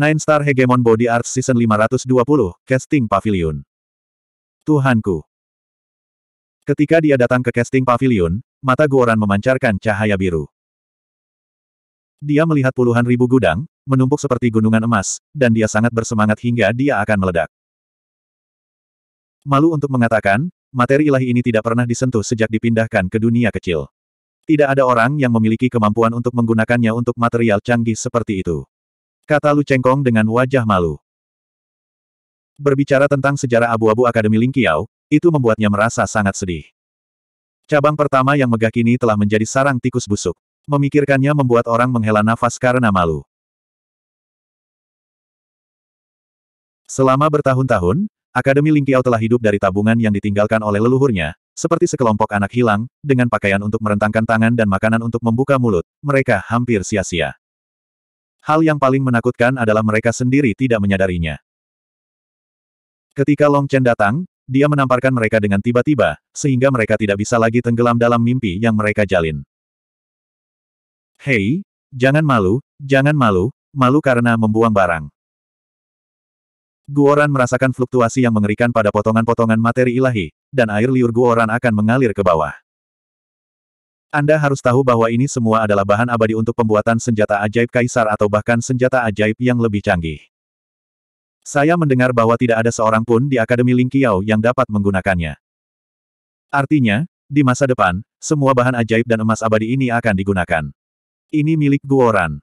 Nine Star Hegemon Body Art Season 520, Casting Pavilion. Tuhanku. Ketika dia datang ke casting pavilion, mata Guoran memancarkan cahaya biru. Dia melihat puluhan ribu gudang, menumpuk seperti gunungan emas, dan dia sangat bersemangat hingga dia akan meledak. Malu untuk mengatakan, materi ilahi ini tidak pernah disentuh sejak dipindahkan ke dunia kecil. Tidak ada orang yang memiliki kemampuan untuk menggunakannya untuk material canggih seperti itu. Kata Lu Chengkong dengan wajah malu. Berbicara tentang sejarah abu-abu Akademi Lingqiao, itu membuatnya merasa sangat sedih. Cabang pertama yang megah kini telah menjadi sarang tikus busuk. Memikirkannya membuat orang menghela nafas karena malu. Selama bertahun-tahun, Akademi Lingqiao telah hidup dari tabungan yang ditinggalkan oleh leluhurnya, seperti sekelompok anak hilang, dengan pakaian untuk merentangkan tangan dan makanan untuk membuka mulut, mereka hampir sia-sia. Hal yang paling menakutkan adalah mereka sendiri tidak menyadarinya. Ketika Long Chen datang, dia menamparkan mereka dengan tiba-tiba, sehingga mereka tidak bisa lagi tenggelam dalam mimpi yang mereka jalin. Hei, jangan malu, jangan malu, malu karena membuang barang. Guoran merasakan fluktuasi yang mengerikan pada potongan-potongan materi ilahi, dan air liur Guoran akan mengalir ke bawah. Anda harus tahu bahwa ini semua adalah bahan abadi untuk pembuatan senjata ajaib kaisar atau bahkan senjata ajaib yang lebih canggih. Saya mendengar bahwa tidak ada seorang pun di Akademi Lingqiao yang dapat menggunakannya. Artinya, di masa depan, semua bahan ajaib dan emas abadi ini akan digunakan. Ini milik Guoran.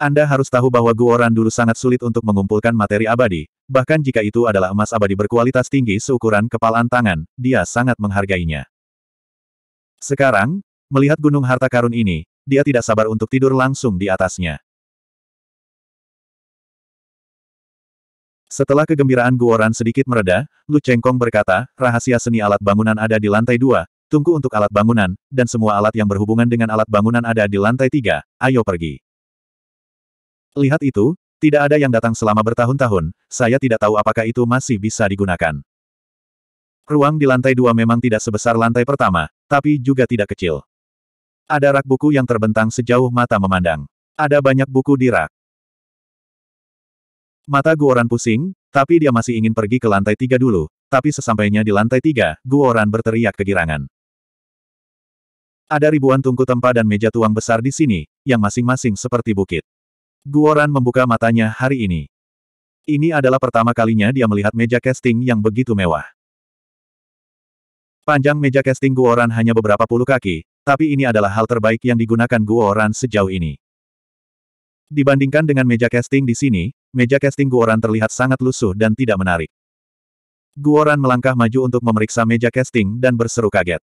Anda harus tahu bahwa Guoran dulu sangat sulit untuk mengumpulkan materi abadi, bahkan jika itu adalah emas abadi berkualitas tinggi seukuran kepalan tangan, dia sangat menghargainya. Sekarang, melihat gunung harta karun ini, dia tidak sabar untuk tidur langsung di atasnya. Setelah kegembiraan Guoran sedikit mereda, Lu Chengkong berkata, rahasia seni alat bangunan ada di lantai dua, tunggu untuk alat bangunan, dan semua alat yang berhubungan dengan alat bangunan ada di lantai tiga, ayo pergi. Lihat itu, tidak ada yang datang selama bertahun-tahun, saya tidak tahu apakah itu masih bisa digunakan. Ruang di lantai dua memang tidak sebesar lantai pertama, tapi juga tidak kecil. Ada rak buku yang terbentang sejauh mata memandang. Ada banyak buku di rak. Mata Guoran pusing, tapi dia masih ingin pergi ke lantai tiga dulu, tapi sesampainya di lantai tiga, Guoran berteriak kegirangan. Ada ribuan tungku tempa dan meja tuang besar di sini, yang masing-masing seperti bukit. Guoran membuka matanya hari ini. Ini adalah pertama kalinya dia melihat meja casting yang begitu mewah. Panjang meja casting Guoran hanya beberapa puluh kaki, tapi ini adalah hal terbaik yang digunakan Guoran sejauh ini. Dibandingkan dengan meja casting di sini, meja casting Guoran terlihat sangat lusuh dan tidak menarik. Guoran melangkah maju untuk memeriksa meja casting dan berseru kaget.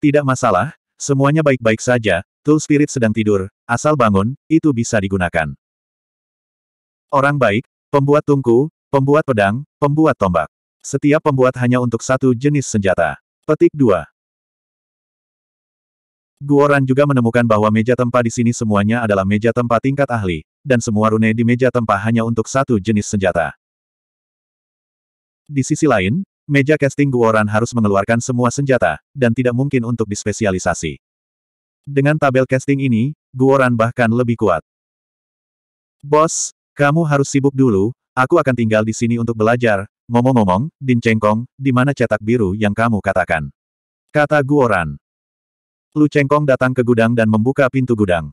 Tidak masalah, semuanya baik-baik saja, Tool Spirit sedang tidur, asal bangun, itu bisa digunakan. Orang baik, pembuat tungku, pembuat pedang, pembuat tombak. Setiap pembuat hanya untuk satu jenis senjata. Petik 2. Guoran juga menemukan bahwa meja tempa di sini semuanya adalah meja tempa tingkat ahli, dan semua rune di meja tempa hanya untuk satu jenis senjata. Di sisi lain, meja casting Guoran harus mengeluarkan semua senjata, dan tidak mungkin untuk dispesialisasi. Dengan tabel casting ini, Guoran bahkan lebih kuat. Bos, kamu harus sibuk dulu, aku akan tinggal di sini untuk belajar, Ngomong-ngomong, Din Cengkong, di mana cetak biru yang kamu katakan? Kata Guoran. Lu Cengkong datang ke gudang dan membuka pintu gudang.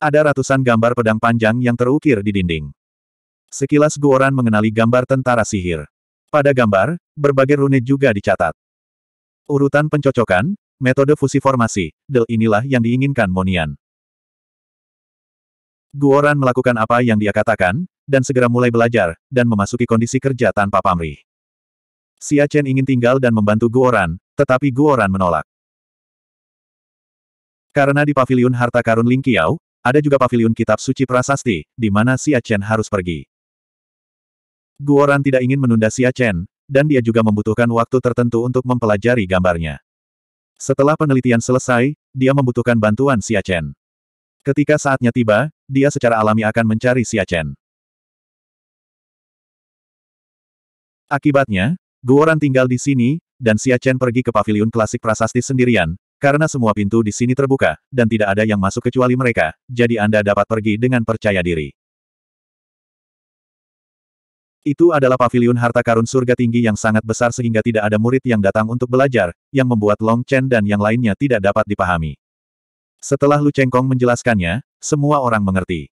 Ada ratusan gambar pedang panjang yang terukir di dinding. Sekilas Guoran mengenali gambar tentara sihir. Pada gambar, berbagai rune juga dicatat. Urutan pencocokan, metode fusi formasi, del inilah yang diinginkan Monian. Guoran melakukan apa yang dia katakan, dan segera mulai belajar, dan memasuki kondisi kerja tanpa pamrih. Xia Chen ingin tinggal dan membantu Guoran, tetapi Guoran menolak. Karena di pavilion harta karun Ling Qiao, ada juga pavilion kitab suci prasasti, di mana Xia Chen harus pergi. Guoran tidak ingin menunda Xia Chen, dan dia juga membutuhkan waktu tertentu untuk mempelajari gambarnya. Setelah penelitian selesai, dia membutuhkan bantuan Xia Chen. Ketika saatnya tiba, dia secara alami akan mencari Xia Chen. Akibatnya, Guoran tinggal di sini, dan Xia Chen pergi ke pavilion klasik prasasti sendirian, karena semua pintu di sini terbuka, dan tidak ada yang masuk kecuali mereka, jadi Anda dapat pergi dengan percaya diri. Itu adalah pavilion harta karun surga tinggi yang sangat besar sehingga tidak ada murid yang datang untuk belajar, yang membuat Long Chen dan yang lainnya tidak dapat dipahami. Setelah Lu Chengkong menjelaskannya, semua orang mengerti.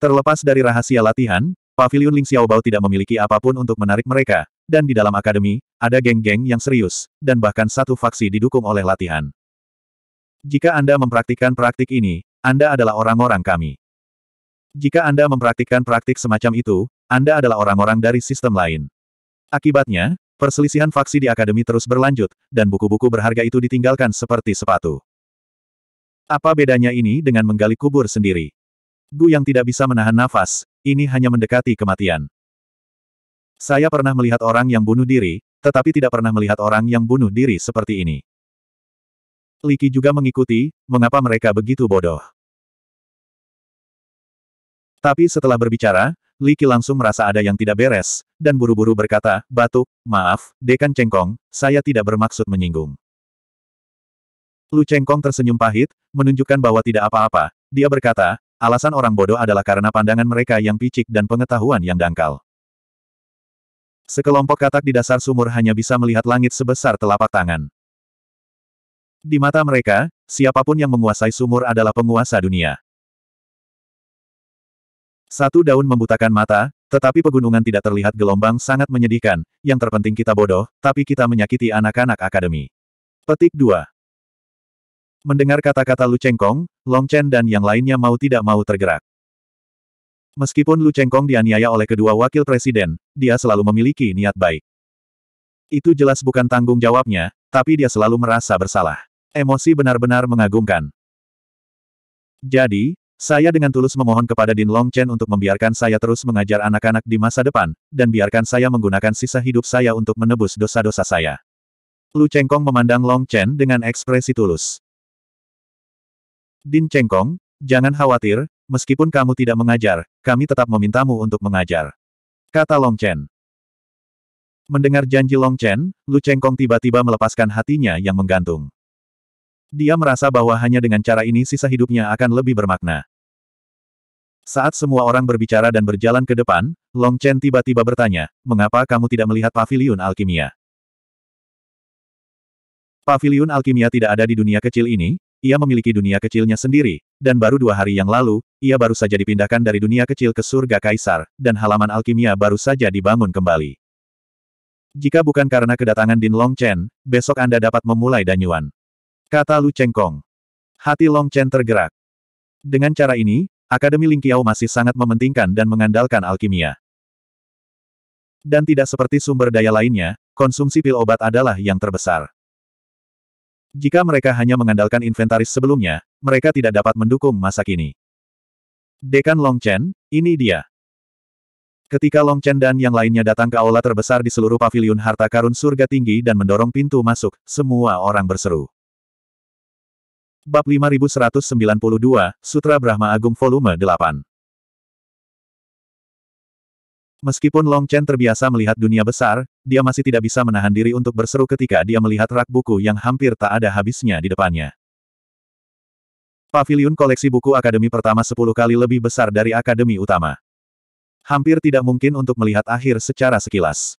Terlepas dari rahasia latihan, Pavilion Ling Xiaobao tidak memiliki apapun untuk menarik mereka, dan di dalam akademi, ada geng-geng yang serius, dan bahkan satu faksi didukung oleh latihan. Jika Anda mempraktikkan praktik ini, Anda adalah orang-orang kami. Jika Anda mempraktikkan praktik semacam itu, Anda adalah orang-orang dari sistem lain. Akibatnya, perselisihan faksi di akademi terus berlanjut, dan buku-buku berharga itu ditinggalkan seperti sepatu. Apa bedanya ini dengan menggali kubur sendiri? Gu yang tidak bisa menahan nafas, ini hanya mendekati kematian. Saya pernah melihat orang yang bunuh diri, tetapi tidak pernah melihat orang yang bunuh diri seperti ini. Liki juga mengikuti, mengapa mereka begitu bodoh. Tapi setelah berbicara, Liki langsung merasa ada yang tidak beres, dan buru-buru berkata, Batuk, maaf, Dekan Cengkong, saya tidak bermaksud menyinggung. Lu Cengkong tersenyum pahit, menunjukkan bahwa tidak apa-apa. Dia berkata, Alasan orang bodoh adalah karena pandangan mereka yang picik dan pengetahuan yang dangkal. Sekelompok katak di dasar sumur hanya bisa melihat langit sebesar telapak tangan. Di mata mereka, siapapun yang menguasai sumur adalah penguasa dunia. Satu daun membutakan mata, tetapi pegunungan tidak terlihat gelombang sangat menyedihkan, yang terpenting kita bodoh, tapi kita menyakiti anak-anak akademi. Petik 2. Mendengar kata-kata Lu Chengkong, Long Chen dan yang lainnya mau tidak mau tergerak. Meskipun Lu Chengkong dianiaya oleh kedua wakil presiden, dia selalu memiliki niat baik. Itu jelas bukan tanggung jawabnya, tapi dia selalu merasa bersalah. Emosi benar-benar mengagumkan. Jadi, saya dengan tulus memohon kepada Din Long Chen untuk membiarkan saya terus mengajar anak-anak di masa depan, dan biarkan saya menggunakan sisa hidup saya untuk menebus dosa-dosa saya. Lu Chengkong memandang Long Chen dengan ekspresi tulus. Din Cengkong, jangan khawatir, meskipun kamu tidak mengajar, kami tetap memintamu untuk mengajar. Kata Long Chen. Mendengar janji Long Chen, Lu Cengkong tiba-tiba melepaskan hatinya yang menggantung. Dia merasa bahwa hanya dengan cara ini sisa hidupnya akan lebih bermakna. Saat semua orang berbicara dan berjalan ke depan, Long Chen tiba-tiba bertanya, mengapa kamu tidak melihat pavilion alkimia? Pavilion alkimia tidak ada di dunia kecil ini, ia memiliki dunia kecilnya sendiri, dan baru dua hari yang lalu, ia baru saja dipindahkan dari dunia kecil ke surga kaisar, dan halaman alkimia baru saja dibangun kembali. Jika bukan karena kedatangan Din Long Chen, besok Anda dapat memulai danyuan. Kata Lu Chengkong. Hati Long Chen tergerak. Dengan cara ini, Akademi Ling Qiao masih sangat mementingkan dan mengandalkan alkimia. Dan tidak seperti sumber daya lainnya, konsumsi pil obat adalah yang terbesar. Jika mereka hanya mengandalkan inventaris sebelumnya, mereka tidak dapat mendukung masa kini. Dekan Long Chen, ini dia. Ketika Long Chen dan yang lainnya datang ke aula terbesar di seluruh paviliun harta karun surga tinggi dan mendorong pintu masuk, semua orang berseru. Bab 5192, Sutra Brahma Agung Volume 8 Meskipun Long Chen terbiasa melihat dunia besar, dia masih tidak bisa menahan diri untuk berseru ketika dia melihat rak buku yang hampir tak ada habisnya di depannya. Pavilion koleksi buku akademi pertama 10 kali lebih besar dari akademi utama. Hampir tidak mungkin untuk melihat akhir secara sekilas.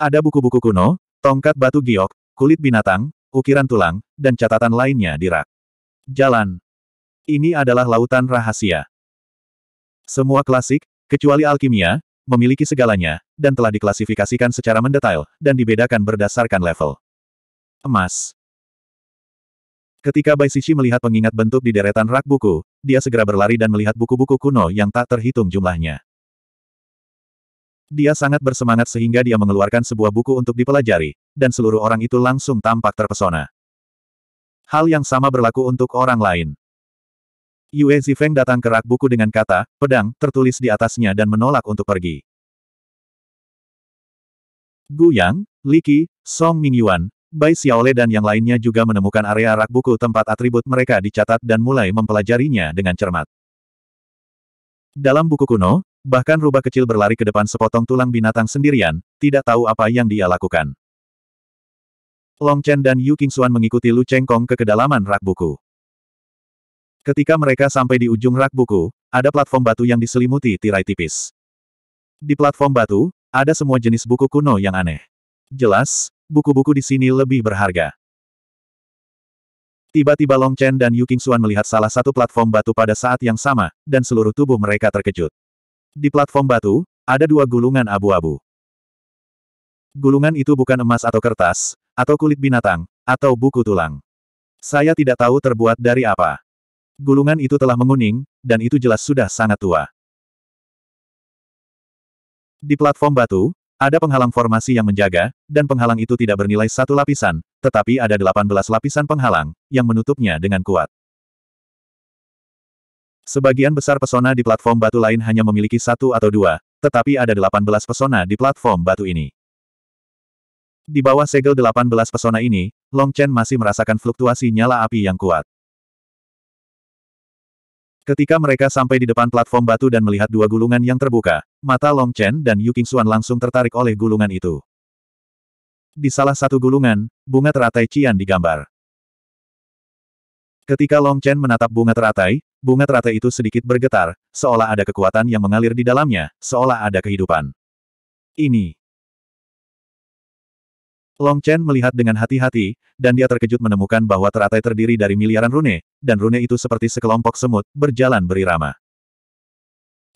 Ada buku-buku kuno, tongkat batu giok, kulit binatang, ukiran tulang, dan catatan lainnya di rak. Jalan. Ini adalah lautan rahasia. Semua klasik, Kecuali alkimia, memiliki segalanya, dan telah diklasifikasikan secara mendetail, dan dibedakan berdasarkan level. Emas Ketika Bai Shishi melihat pengingat bentuk di deretan rak buku, dia segera berlari dan melihat buku-buku kuno yang tak terhitung jumlahnya. Dia sangat bersemangat sehingga dia mengeluarkan sebuah buku untuk dipelajari, dan seluruh orang itu langsung tampak terpesona. Hal yang sama berlaku untuk orang lain. Yue Zifeng datang ke rak buku dengan kata, pedang, tertulis di atasnya dan menolak untuk pergi. Gu Yang, Li Qi, Song Mingyuan, Bai Xiaole dan yang lainnya juga menemukan area rak buku tempat atribut mereka dicatat dan mulai mempelajarinya dengan cermat. Dalam buku kuno, bahkan rubah kecil berlari ke depan sepotong tulang binatang sendirian, tidak tahu apa yang dia lakukan. Long Chen dan Yu Qingxuan mengikuti Lu Chengkong ke kedalaman rak buku. Ketika mereka sampai di ujung rak buku, ada platform batu yang diselimuti tirai tipis. Di platform batu, ada semua jenis buku kuno yang aneh. Jelas, buku-buku di sini lebih berharga. Tiba-tiba Long Chen dan Yu Xuan melihat salah satu platform batu pada saat yang sama, dan seluruh tubuh mereka terkejut. Di platform batu, ada dua gulungan abu-abu. Gulungan itu bukan emas atau kertas, atau kulit binatang, atau buku tulang. Saya tidak tahu terbuat dari apa gulungan itu telah menguning, dan itu jelas sudah sangat tua. Di platform batu, ada penghalang formasi yang menjaga, dan penghalang itu tidak bernilai satu lapisan, tetapi ada 18 lapisan penghalang, yang menutupnya dengan kuat. Sebagian besar pesona di platform batu lain hanya memiliki satu atau dua, tetapi ada 18 pesona di platform batu ini. Di bawah segel 18 pesona ini, Long Chen masih merasakan fluktuasi nyala api yang kuat. Ketika mereka sampai di depan platform batu dan melihat dua gulungan yang terbuka, mata Long Chen dan Yu Qingxuan langsung tertarik oleh gulungan itu. Di salah satu gulungan, bunga teratai Cian digambar. Ketika Long Chen menatap bunga teratai, bunga teratai itu sedikit bergetar, seolah ada kekuatan yang mengalir di dalamnya, seolah ada kehidupan. Ini, Long Chen melihat dengan hati-hati, dan dia terkejut menemukan bahwa teratai terdiri dari miliaran rune, dan rune itu seperti sekelompok semut, berjalan berirama.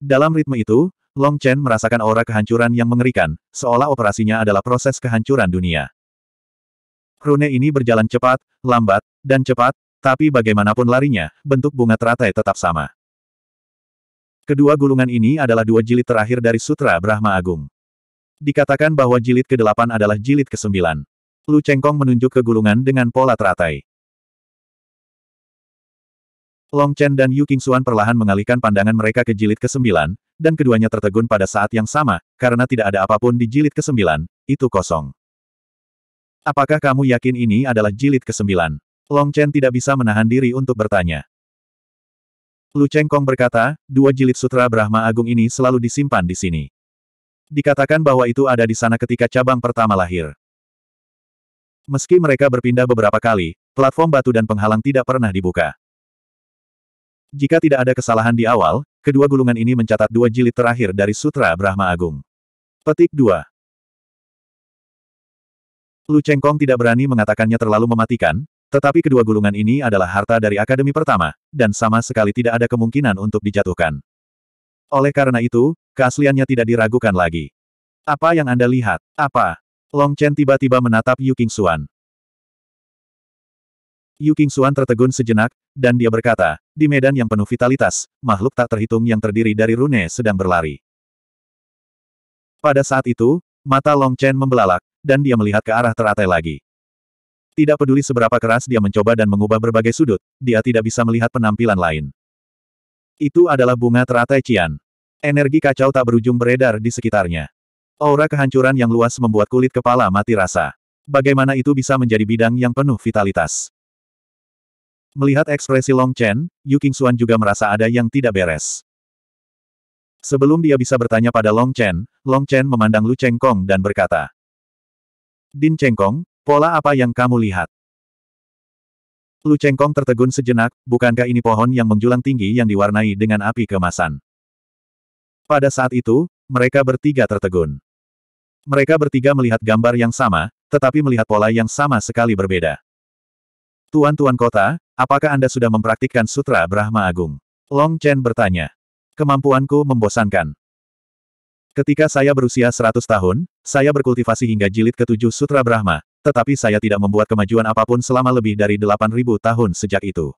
Dalam ritme itu, Long Chen merasakan aura kehancuran yang mengerikan, seolah operasinya adalah proses kehancuran dunia. Rune ini berjalan cepat, lambat, dan cepat, tapi bagaimanapun larinya, bentuk bunga teratai tetap sama. Kedua gulungan ini adalah dua jilid terakhir dari Sutra Brahma Agung. Dikatakan bahwa jilid ke-8 adalah jilid ke-9. Lu Chengkong menunjuk ke gulungan dengan pola teratai. Long Chen dan Yu Qingxuan perlahan mengalihkan pandangan mereka ke jilid ke-9, dan keduanya tertegun pada saat yang sama, karena tidak ada apapun di jilid ke-9, itu kosong. Apakah kamu yakin ini adalah jilid ke-9? Long Chen tidak bisa menahan diri untuk bertanya. Lu Chengkong berkata, dua jilid sutra Brahma Agung ini selalu disimpan di sini. Dikatakan bahwa itu ada di sana ketika cabang pertama lahir. Meski mereka berpindah beberapa kali, platform batu dan penghalang tidak pernah dibuka. Jika tidak ada kesalahan di awal, kedua gulungan ini mencatat dua jilid terakhir dari Sutra Brahma Agung. Petik 2. Lu Chengkong tidak berani mengatakannya terlalu mematikan, tetapi kedua gulungan ini adalah harta dari akademi pertama, dan sama sekali tidak ada kemungkinan untuk dijatuhkan. Oleh karena itu, keasliannya tidak diragukan lagi. Apa yang Anda lihat? Apa? Long Chen tiba-tiba menatap Yu King Xuan. Yu King Xuan tertegun sejenak, dan dia berkata, di medan yang penuh vitalitas, makhluk tak terhitung yang terdiri dari rune sedang berlari. Pada saat itu, mata Long Chen membelalak, dan dia melihat ke arah teratai lagi. Tidak peduli seberapa keras dia mencoba dan mengubah berbagai sudut, dia tidak bisa melihat penampilan lain. Itu adalah bunga teratai Cian. Energi kacau tak berujung beredar di sekitarnya. Aura kehancuran yang luas membuat kulit kepala mati rasa. Bagaimana itu bisa menjadi bidang yang penuh vitalitas? Melihat ekspresi Long Chen, Yu Qingxuan juga merasa ada yang tidak beres. Sebelum dia bisa bertanya pada Long Chen, Long Chen memandang Lu Chengkong dan berkata, Din Chengkong, pola apa yang kamu lihat? Lu Cengkong tertegun sejenak, bukankah ini pohon yang menjulang tinggi yang diwarnai dengan api kemasan? Pada saat itu, mereka bertiga tertegun. Mereka bertiga melihat gambar yang sama, tetapi melihat pola yang sama sekali berbeda. Tuan-tuan kota, apakah Anda sudah mempraktikkan Sutra Brahma Agung? Long Chen bertanya. Kemampuanku membosankan. Ketika saya berusia 100 tahun, saya berkultivasi hingga jilid ketujuh Sutra Brahma, tetapi saya tidak membuat kemajuan apapun selama lebih dari 8.000 tahun sejak itu.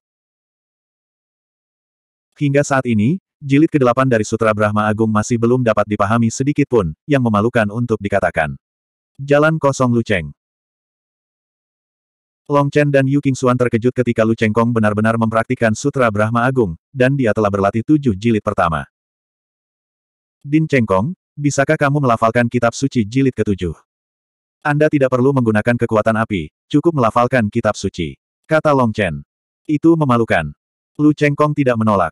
Hingga saat ini, jilid ke-8 dari Sutra Brahma Agung masih belum dapat dipahami sedikit pun, yang memalukan untuk dikatakan. Jalan kosong Lu Cheng. Long Chen dan Yu King Xuan terkejut ketika Lu Cheng Kong benar-benar mempraktikkan Sutra Brahma Agung, dan dia telah berlatih tujuh jilid pertama. Din Cheng Kong, bisakah kamu melafalkan kitab suci jilid ketujuh? Anda tidak perlu menggunakan kekuatan api, cukup melafalkan kitab suci. Kata Long Chen. Itu memalukan. Lu Chengkong tidak menolak.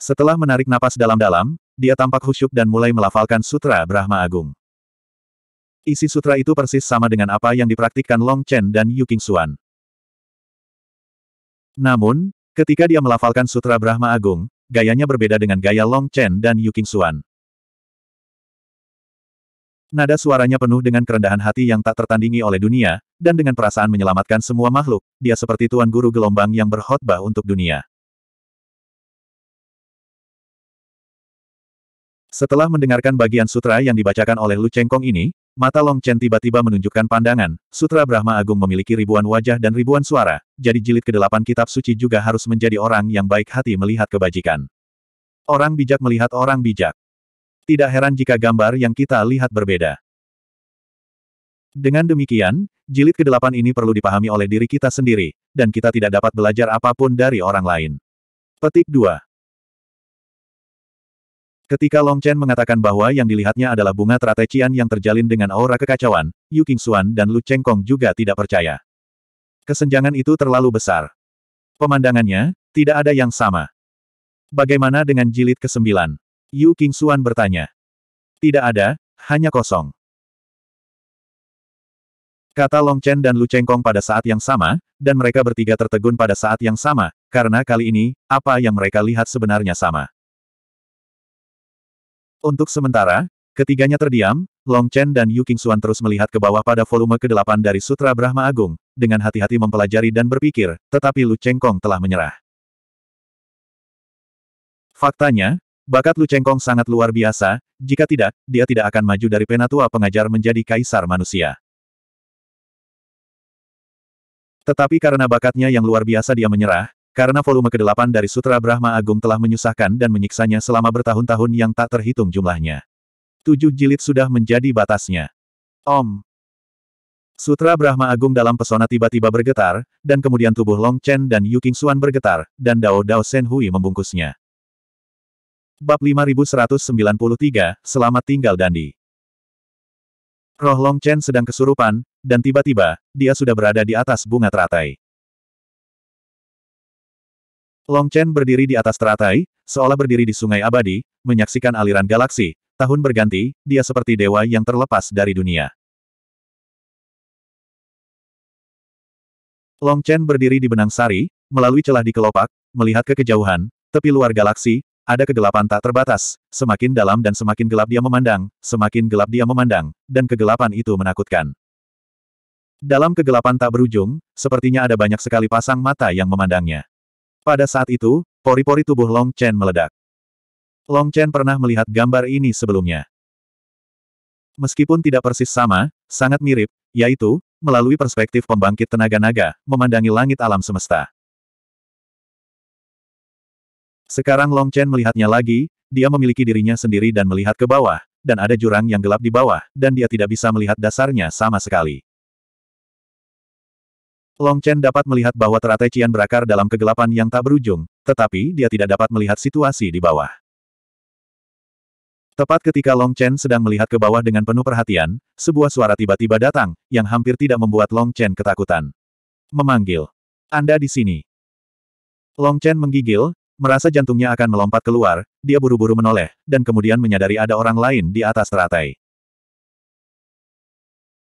Setelah menarik napas dalam-dalam, dia tampak khusyuk dan mulai melafalkan sutra Brahma Agung. Isi sutra itu persis sama dengan apa yang dipraktikkan Long Chen dan Yu King Xuan. Namun, ketika dia melafalkan sutra Brahma Agung, gayanya berbeda dengan gaya Long Chen dan Yu King Xuan. Nada suaranya penuh dengan kerendahan hati yang tak tertandingi oleh dunia, dan dengan perasaan menyelamatkan semua makhluk, dia seperti tuan guru gelombang yang berkhotbah untuk dunia. Setelah mendengarkan bagian sutra yang dibacakan oleh Lu Chengkong ini, mata Long Chen tiba-tiba menunjukkan pandangan, sutra Brahma Agung memiliki ribuan wajah dan ribuan suara, jadi jilid ke-8 kitab suci juga harus menjadi orang yang baik hati melihat kebajikan. Orang bijak melihat orang bijak. Tidak heran jika gambar yang kita lihat berbeda. Dengan demikian, jilid ke-8 ini perlu dipahami oleh diri kita sendiri, dan kita tidak dapat belajar apapun dari orang lain. Petik 2 Ketika Long Chen mengatakan bahwa yang dilihatnya adalah bunga teratecian yang terjalin dengan aura kekacauan, Yu King Xuan dan Lu Cheng Kong juga tidak percaya. Kesenjangan itu terlalu besar. Pemandangannya, tidak ada yang sama. Bagaimana dengan jilid ke-9? Yu King Xuan bertanya. Tidak ada, hanya kosong. Kata Long Chen dan Lu Cheng Kong pada saat yang sama, dan mereka bertiga tertegun pada saat yang sama, karena kali ini, apa yang mereka lihat sebenarnya sama. Untuk sementara, ketiganya terdiam, Long Chen dan Yu King Xuan terus melihat ke bawah pada volume ke-8 dari Sutra Brahma Agung, dengan hati-hati mempelajari dan berpikir, tetapi Lu Cheng Kong telah menyerah. Faktanya, Bakat Lu Cengkong sangat luar biasa, jika tidak, dia tidak akan maju dari penatua pengajar menjadi kaisar manusia. Tetapi karena bakatnya yang luar biasa dia menyerah, karena volume ke-8 dari Sutra Brahma Agung telah menyusahkan dan menyiksanya selama bertahun-tahun yang tak terhitung jumlahnya. Tujuh jilid sudah menjadi batasnya. Om. Sutra Brahma Agung dalam pesona tiba-tiba bergetar, dan kemudian tubuh Long Chen dan Yu King Xuan bergetar, dan Dao Dao Shen Hui membungkusnya. Bab 5193, Selamat Tinggal Dandi. Roh Long Chen sedang kesurupan, dan tiba-tiba, dia sudah berada di atas bunga teratai. Long Chen berdiri di atas teratai, seolah berdiri di sungai abadi, menyaksikan aliran galaksi, tahun berganti, dia seperti dewa yang terlepas dari dunia. Long Chen berdiri di benang sari, melalui celah di kelopak, melihat ke kejauhan, tepi luar galaksi, ada kegelapan tak terbatas, semakin dalam dan semakin gelap dia memandang, semakin gelap dia memandang, dan kegelapan itu menakutkan. Dalam kegelapan tak berujung, sepertinya ada banyak sekali pasang mata yang memandangnya. Pada saat itu, pori-pori tubuh Long Chen meledak. Long Chen pernah melihat gambar ini sebelumnya. Meskipun tidak persis sama, sangat mirip, yaitu, melalui perspektif pembangkit tenaga naga, memandangi langit alam semesta. Sekarang Long Chen melihatnya lagi, dia memiliki dirinya sendiri dan melihat ke bawah, dan ada jurang yang gelap di bawah, dan dia tidak bisa melihat dasarnya sama sekali. Long Chen dapat melihat bahwa teratai Cian berakar dalam kegelapan yang tak berujung, tetapi dia tidak dapat melihat situasi di bawah. Tepat ketika Long Chen sedang melihat ke bawah dengan penuh perhatian, sebuah suara tiba-tiba datang, yang hampir tidak membuat Long Chen ketakutan. Memanggil. Anda di sini. Long Chen menggigil, Merasa jantungnya akan melompat keluar, dia buru-buru menoleh, dan kemudian menyadari ada orang lain di atas teratai.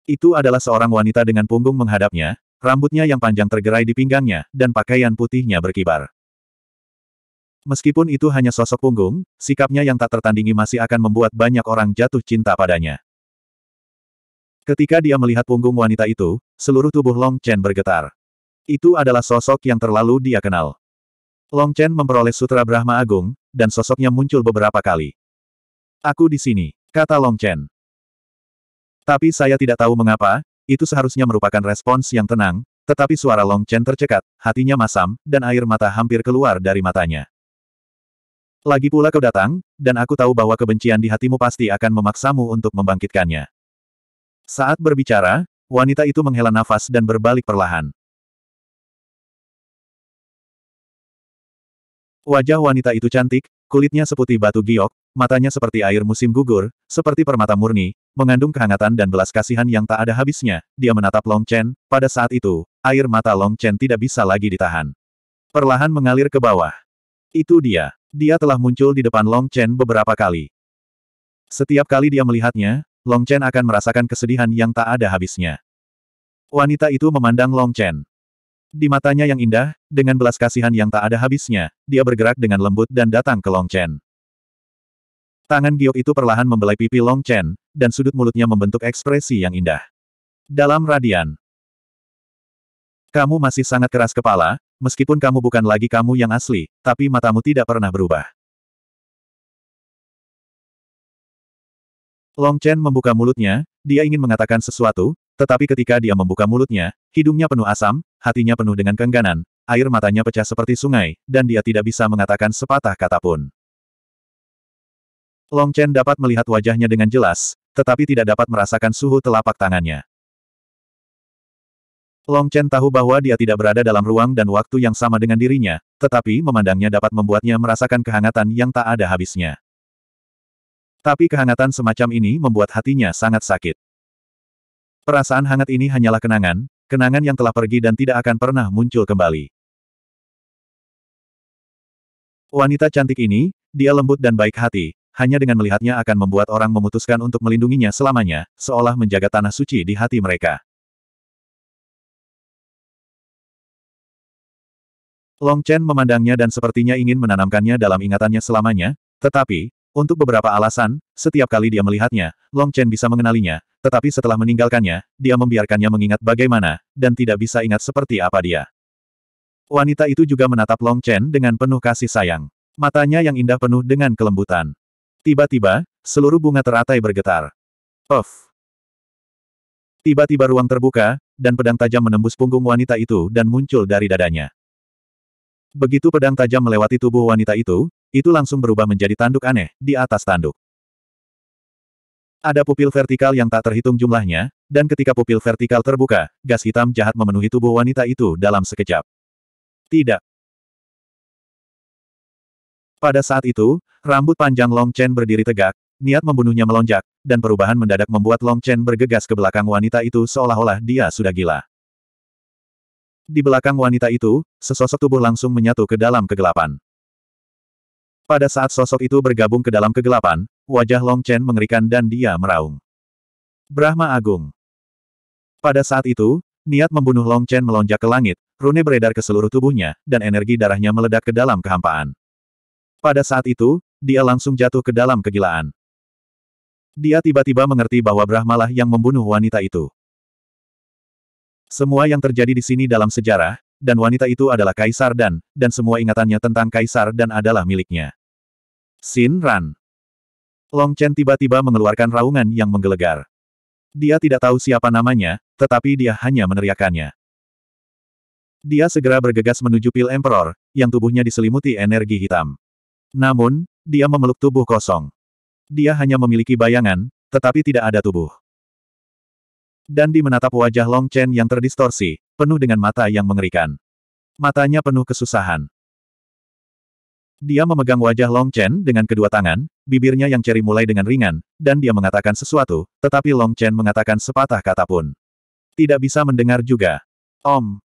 Itu adalah seorang wanita dengan punggung menghadapnya, rambutnya yang panjang tergerai di pinggangnya, dan pakaian putihnya berkibar. Meskipun itu hanya sosok punggung, sikapnya yang tak tertandingi masih akan membuat banyak orang jatuh cinta padanya. Ketika dia melihat punggung wanita itu, seluruh tubuh Long Chen bergetar. Itu adalah sosok yang terlalu dia kenal. Long Chen memperoleh Sutra Brahma Agung, dan sosoknya muncul beberapa kali. Aku di sini, kata Long Chen. Tapi saya tidak tahu mengapa, itu seharusnya merupakan respons yang tenang, tetapi suara Long Chen tercekat, hatinya masam, dan air mata hampir keluar dari matanya. Lagi pula kau datang, dan aku tahu bahwa kebencian di hatimu pasti akan memaksamu untuk membangkitkannya. Saat berbicara, wanita itu menghela nafas dan berbalik perlahan. Wajah wanita itu cantik, kulitnya seputih batu giok, matanya seperti air musim gugur, seperti permata murni, mengandung kehangatan dan belas kasihan yang tak ada habisnya. Dia menatap Long Chen, pada saat itu, air mata Long Chen tidak bisa lagi ditahan. Perlahan mengalir ke bawah. Itu dia. Dia telah muncul di depan Long Chen beberapa kali. Setiap kali dia melihatnya, Long Chen akan merasakan kesedihan yang tak ada habisnya. Wanita itu memandang Long Chen. Di matanya yang indah, dengan belas kasihan yang tak ada habisnya, dia bergerak dengan lembut dan datang ke Long Chen. Tangan giok itu perlahan membelai pipi Long Chen, dan sudut mulutnya membentuk ekspresi yang indah. Dalam radian. Kamu masih sangat keras kepala, meskipun kamu bukan lagi kamu yang asli, tapi matamu tidak pernah berubah. Long Chen membuka mulutnya, dia ingin mengatakan sesuatu, tetapi ketika dia membuka mulutnya, hidungnya penuh asam, hatinya penuh dengan kengganan, air matanya pecah seperti sungai, dan dia tidak bisa mengatakan sepatah kata pun. Long Chen dapat melihat wajahnya dengan jelas, tetapi tidak dapat merasakan suhu telapak tangannya. Long Chen tahu bahwa dia tidak berada dalam ruang dan waktu yang sama dengan dirinya, tetapi memandangnya dapat membuatnya merasakan kehangatan yang tak ada habisnya. Tapi kehangatan semacam ini membuat hatinya sangat sakit. Perasaan hangat ini hanyalah kenangan, kenangan yang telah pergi dan tidak akan pernah muncul kembali. Wanita cantik ini, dia lembut dan baik hati, hanya dengan melihatnya akan membuat orang memutuskan untuk melindunginya selamanya, seolah menjaga tanah suci di hati mereka. Long Chen memandangnya dan sepertinya ingin menanamkannya dalam ingatannya selamanya, tetapi, untuk beberapa alasan, setiap kali dia melihatnya, Long Chen bisa mengenalinya, tetapi setelah meninggalkannya, dia membiarkannya mengingat bagaimana, dan tidak bisa ingat seperti apa dia. Wanita itu juga menatap Long Chen dengan penuh kasih sayang. Matanya yang indah penuh dengan kelembutan. Tiba-tiba, seluruh bunga teratai bergetar. Of. Tiba-tiba ruang terbuka, dan pedang tajam menembus punggung wanita itu dan muncul dari dadanya. Begitu pedang tajam melewati tubuh wanita itu, itu langsung berubah menjadi tanduk aneh, di atas tanduk. Ada pupil vertikal yang tak terhitung jumlahnya, dan ketika pupil vertikal terbuka, gas hitam jahat memenuhi tubuh wanita itu dalam sekejap. Tidak. Pada saat itu, rambut panjang Long Chen berdiri tegak, niat membunuhnya melonjak, dan perubahan mendadak membuat Long Chen bergegas ke belakang wanita itu seolah-olah dia sudah gila. Di belakang wanita itu, sesosok tubuh langsung menyatu ke dalam kegelapan. Pada saat sosok itu bergabung ke dalam kegelapan, wajah Long Chen mengerikan dan dia meraung. Brahma Agung. Pada saat itu, niat membunuh Long Chen melonjak ke langit, rune beredar ke seluruh tubuhnya, dan energi darahnya meledak ke dalam kehampaan. Pada saat itu, dia langsung jatuh ke dalam kegilaan. Dia tiba-tiba mengerti bahwa Brahmalah yang membunuh wanita itu. Semua yang terjadi di sini dalam sejarah, dan wanita itu adalah kaisar dan, dan semua ingatannya tentang kaisar dan adalah miliknya. Xin Ran. Long Chen tiba-tiba mengeluarkan raungan yang menggelegar. Dia tidak tahu siapa namanya, tetapi dia hanya meneriakannya. Dia segera bergegas menuju pil Emperor, yang tubuhnya diselimuti energi hitam. Namun, dia memeluk tubuh kosong. Dia hanya memiliki bayangan, tetapi tidak ada tubuh. Dan di menatap wajah Long Chen yang terdistorsi, penuh dengan mata yang mengerikan. Matanya penuh kesusahan. Dia memegang wajah Long Chen dengan kedua tangan, bibirnya yang ceri mulai dengan ringan, dan dia mengatakan sesuatu, tetapi Long Chen mengatakan sepatah kata pun. Tidak bisa mendengar juga. Om.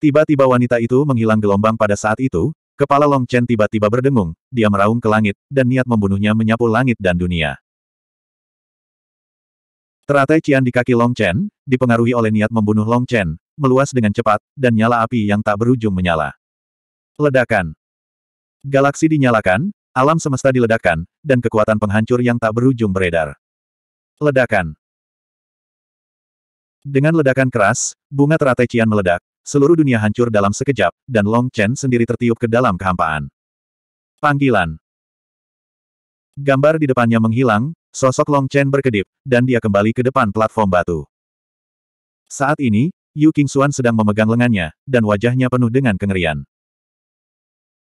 Tiba-tiba wanita itu menghilang gelombang pada saat itu, kepala Long Chen tiba-tiba berdengung, dia meraung ke langit, dan niat membunuhnya menyapu langit dan dunia. Teratai cian di kaki Long Chen, dipengaruhi oleh niat membunuh Long Chen, meluas dengan cepat, dan nyala api yang tak berujung menyala. Ledakan. Galaksi dinyalakan, alam semesta diledakkan, dan kekuatan penghancur yang tak berujung beredar. Ledakan. Dengan ledakan keras, bunga teratai Cian meledak, seluruh dunia hancur dalam sekejap, dan Long Chen sendiri tertiup ke dalam kehampaan. Panggilan. Gambar di depannya menghilang, sosok Long Chen berkedip, dan dia kembali ke depan platform batu. Saat ini, Yu King Xuan sedang memegang lengannya, dan wajahnya penuh dengan kengerian.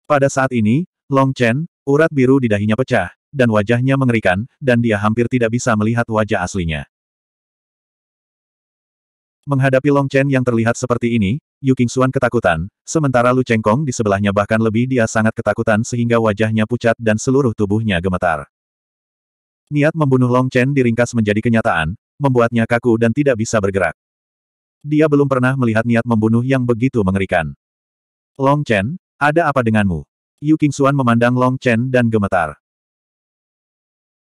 Pada saat ini, Long Chen, urat biru di dahinya pecah, dan wajahnya mengerikan, dan dia hampir tidak bisa melihat wajah aslinya. Menghadapi Long Chen yang terlihat seperti ini, Yu Qingxuan ketakutan, sementara Lu Chengkong di sebelahnya bahkan lebih dia sangat ketakutan sehingga wajahnya pucat dan seluruh tubuhnya gemetar. Niat membunuh Long Chen diringkas menjadi kenyataan, membuatnya kaku dan tidak bisa bergerak. Dia belum pernah melihat niat membunuh yang begitu mengerikan. Long Chen, ada apa denganmu? Yu Qingxuan memandang Long Chen dan gemetar.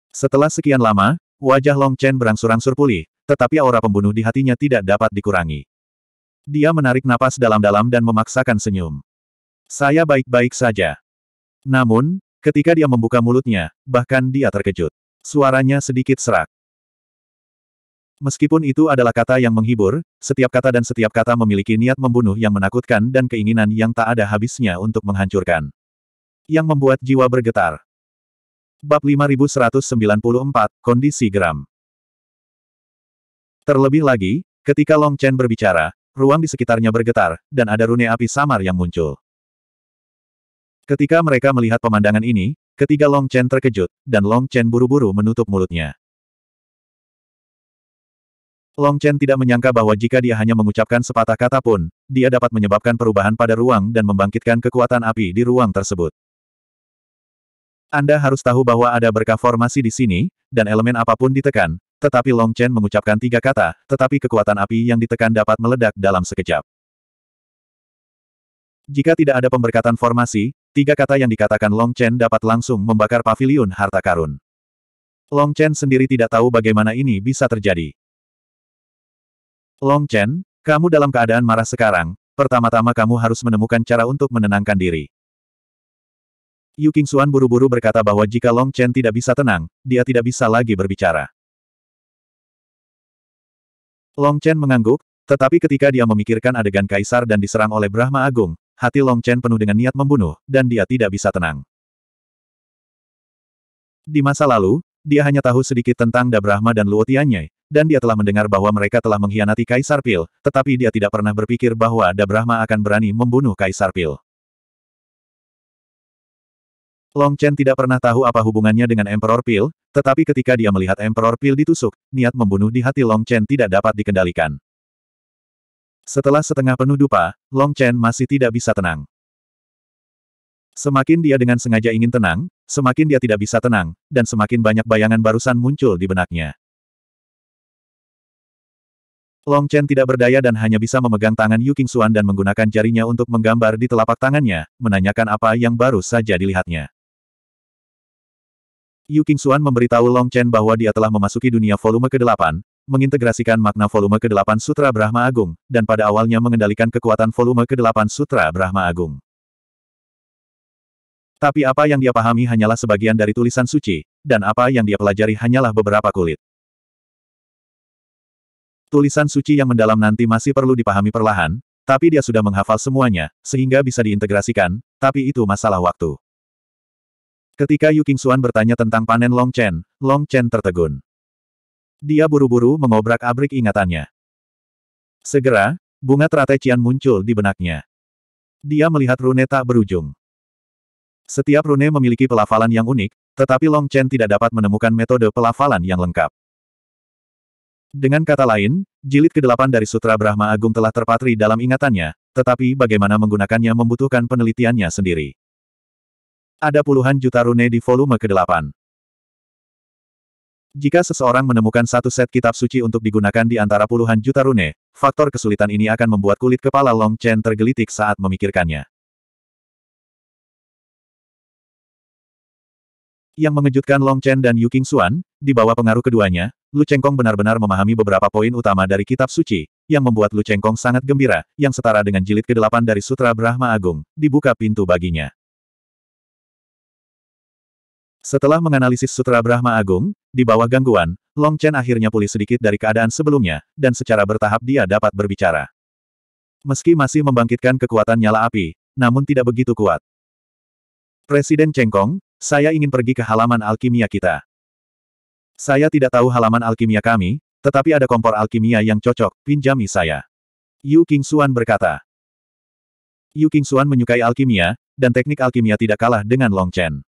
Setelah sekian lama, wajah Long Chen berangsur-angsur pulih, tetapi aura pembunuh di hatinya tidak dapat dikurangi. Dia menarik napas dalam-dalam dan memaksakan senyum. Saya baik-baik saja. Namun, ketika dia membuka mulutnya, bahkan dia terkejut. Suaranya sedikit serak. Meskipun itu adalah kata yang menghibur, setiap kata dan setiap kata memiliki niat membunuh yang menakutkan dan keinginan yang tak ada habisnya untuk menghancurkan. Yang membuat jiwa bergetar. Bab 5194, Kondisi Geram Terlebih lagi, ketika Long Chen berbicara, ruang di sekitarnya bergetar, dan ada rune api samar yang muncul. Ketika mereka melihat pemandangan ini, ketiga Long Chen terkejut, dan Long Chen buru-buru menutup mulutnya. Long Chen tidak menyangka bahwa jika dia hanya mengucapkan sepatah kata pun, dia dapat menyebabkan perubahan pada ruang dan membangkitkan kekuatan api di ruang tersebut. Anda harus tahu bahwa ada berkah formasi di sini, dan elemen apapun ditekan, tetapi Long Chen mengucapkan tiga kata, tetapi kekuatan api yang ditekan dapat meledak dalam sekejap. Jika tidak ada pemberkatan formasi, tiga kata yang dikatakan Long Chen dapat langsung membakar pavilion harta karun. Long Chen sendiri tidak tahu bagaimana ini bisa terjadi. Long Chen, kamu dalam keadaan marah sekarang, pertama-tama kamu harus menemukan cara untuk menenangkan diri. Yu Xuan buru-buru berkata bahwa jika Long Chen tidak bisa tenang, dia tidak bisa lagi berbicara. Long Chen mengangguk, tetapi ketika dia memikirkan adegan kaisar dan diserang oleh Brahma Agung, hati Long Chen penuh dengan niat membunuh, dan dia tidak bisa tenang. Di masa lalu, dia hanya tahu sedikit tentang Da Brahma dan Luo dan dia telah mendengar bahwa mereka telah mengkhianati Kaisar Pil, tetapi dia tidak pernah berpikir bahwa Dabrahma akan berani membunuh Kaisar Pil. Long Chen tidak pernah tahu apa hubungannya dengan Emperor Pil, tetapi ketika dia melihat Emperor Pil ditusuk, niat membunuh di hati Long Chen tidak dapat dikendalikan. Setelah setengah penuh dupa, Long Chen masih tidak bisa tenang. Semakin dia dengan sengaja ingin tenang, semakin dia tidak bisa tenang, dan semakin banyak bayangan barusan muncul di benaknya. Long Chen tidak berdaya dan hanya bisa memegang tangan Yu Qingxuan dan menggunakan jarinya untuk menggambar di telapak tangannya, menanyakan apa yang baru saja dilihatnya. Yu Qingxuan memberitahu Long Chen bahwa dia telah memasuki dunia volume ke-8, mengintegrasikan makna volume ke-8 Sutra Brahma Agung, dan pada awalnya mengendalikan kekuatan volume ke-8 Sutra Brahma Agung. Tapi apa yang dia pahami hanyalah sebagian dari tulisan suci, dan apa yang dia pelajari hanyalah beberapa kulit. Tulisan suci yang mendalam nanti masih perlu dipahami perlahan, tapi dia sudah menghafal semuanya, sehingga bisa diintegrasikan, tapi itu masalah waktu. Ketika Yu Xuan bertanya tentang panen Long Chen, Long Chen tertegun. Dia buru-buru mengobrak-abrik ingatannya. Segera, bunga teratai Cian muncul di benaknya. Dia melihat rune tak berujung. Setiap rune memiliki pelafalan yang unik, tetapi Long Chen tidak dapat menemukan metode pelafalan yang lengkap. Dengan kata lain, jilid ke-8 dari Sutra Brahma Agung telah terpatri dalam ingatannya, tetapi bagaimana menggunakannya membutuhkan penelitiannya sendiri. Ada puluhan juta rune di volume ke-8. Jika seseorang menemukan satu set kitab suci untuk digunakan di antara puluhan juta rune, faktor kesulitan ini akan membuat kulit kepala Long Chen tergelitik saat memikirkannya. Yang mengejutkan Long Chen dan Yu Xuan, di bawah pengaruh keduanya, Lu Chengkong benar-benar memahami beberapa poin utama dari kitab suci, yang membuat Lu Chengkong sangat gembira, yang setara dengan jilid ke-8 dari Sutra Brahma Agung, dibuka pintu baginya. Setelah menganalisis Sutra Brahma Agung, di bawah gangguan, Long Chen akhirnya pulih sedikit dari keadaan sebelumnya, dan secara bertahap dia dapat berbicara. Meski masih membangkitkan kekuatan nyala api, namun tidak begitu kuat. Presiden Chengkong, saya ingin pergi ke halaman alkimia kita. Saya tidak tahu halaman alkimia kami, tetapi ada kompor alkimia yang cocok, pinjami saya. Yu King Xuan berkata. Yu King Xuan menyukai alkimia, dan teknik alkimia tidak kalah dengan Long Chen.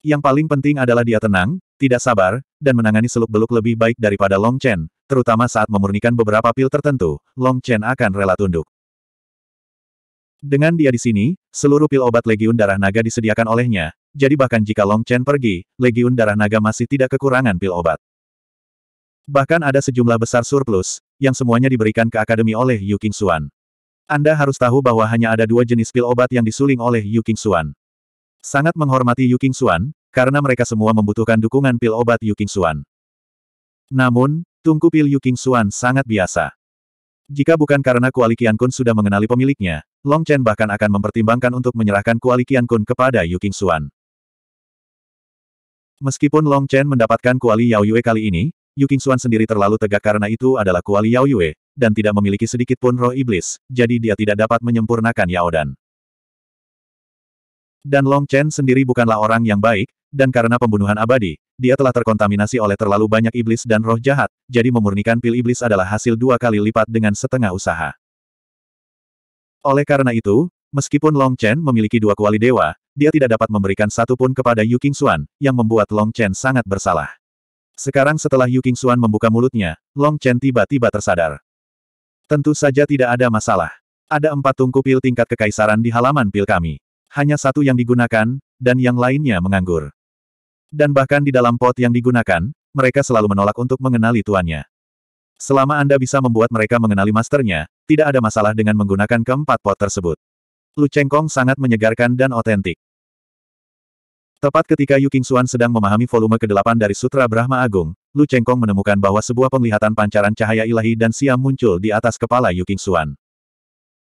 Yang paling penting adalah dia tenang, tidak sabar, dan menangani seluk-beluk lebih baik daripada Long Chen, terutama saat memurnikan beberapa pil tertentu, Long Chen akan rela tunduk. Dengan dia di sini, seluruh pil obat legiun darah naga disediakan olehnya, jadi bahkan jika Long Chen pergi, Legiun Darah Naga masih tidak kekurangan pil obat. Bahkan ada sejumlah besar surplus, yang semuanya diberikan ke Akademi oleh Yu King Xuan. Anda harus tahu bahwa hanya ada dua jenis pil obat yang disuling oleh Yu King Xuan. Sangat menghormati Yu King Xuan, karena mereka semua membutuhkan dukungan pil obat Yu King Xuan. Namun, tungku pil Yu King Xuan sangat biasa. Jika bukan karena Kuali Kun sudah mengenali pemiliknya, Long Chen bahkan akan mempertimbangkan untuk menyerahkan Kuali Kun kepada Yu King Xuan. Meskipun Long Chen mendapatkan kuali Yao Yue kali ini, Yu Xuan sendiri terlalu tegak karena itu adalah kuali Yao Yue, dan tidak memiliki sedikit pun roh iblis, jadi dia tidak dapat menyempurnakan Yao Dan. Dan Long Chen sendiri bukanlah orang yang baik, dan karena pembunuhan abadi, dia telah terkontaminasi oleh terlalu banyak iblis dan roh jahat, jadi memurnikan pil iblis adalah hasil dua kali lipat dengan setengah usaha. Oleh karena itu, meskipun Long Chen memiliki dua kuali dewa, dia tidak dapat memberikan satupun kepada Yu Xuan, yang membuat Long Chen sangat bersalah. Sekarang setelah Yu Xuan membuka mulutnya, Long Chen tiba-tiba tersadar. Tentu saja tidak ada masalah. Ada empat tungku pil tingkat kekaisaran di halaman pil kami. Hanya satu yang digunakan, dan yang lainnya menganggur. Dan bahkan di dalam pot yang digunakan, mereka selalu menolak untuk mengenali tuannya. Selama Anda bisa membuat mereka mengenali masternya, tidak ada masalah dengan menggunakan keempat pot tersebut. Lu Chengkong sangat menyegarkan dan otentik. Tepat ketika Yu Xuan sedang memahami volume ke-8 dari Sutra Brahma Agung, Lu Chengkong menemukan bahwa sebuah penglihatan pancaran cahaya ilahi dan siam muncul di atas kepala Yu Xuan.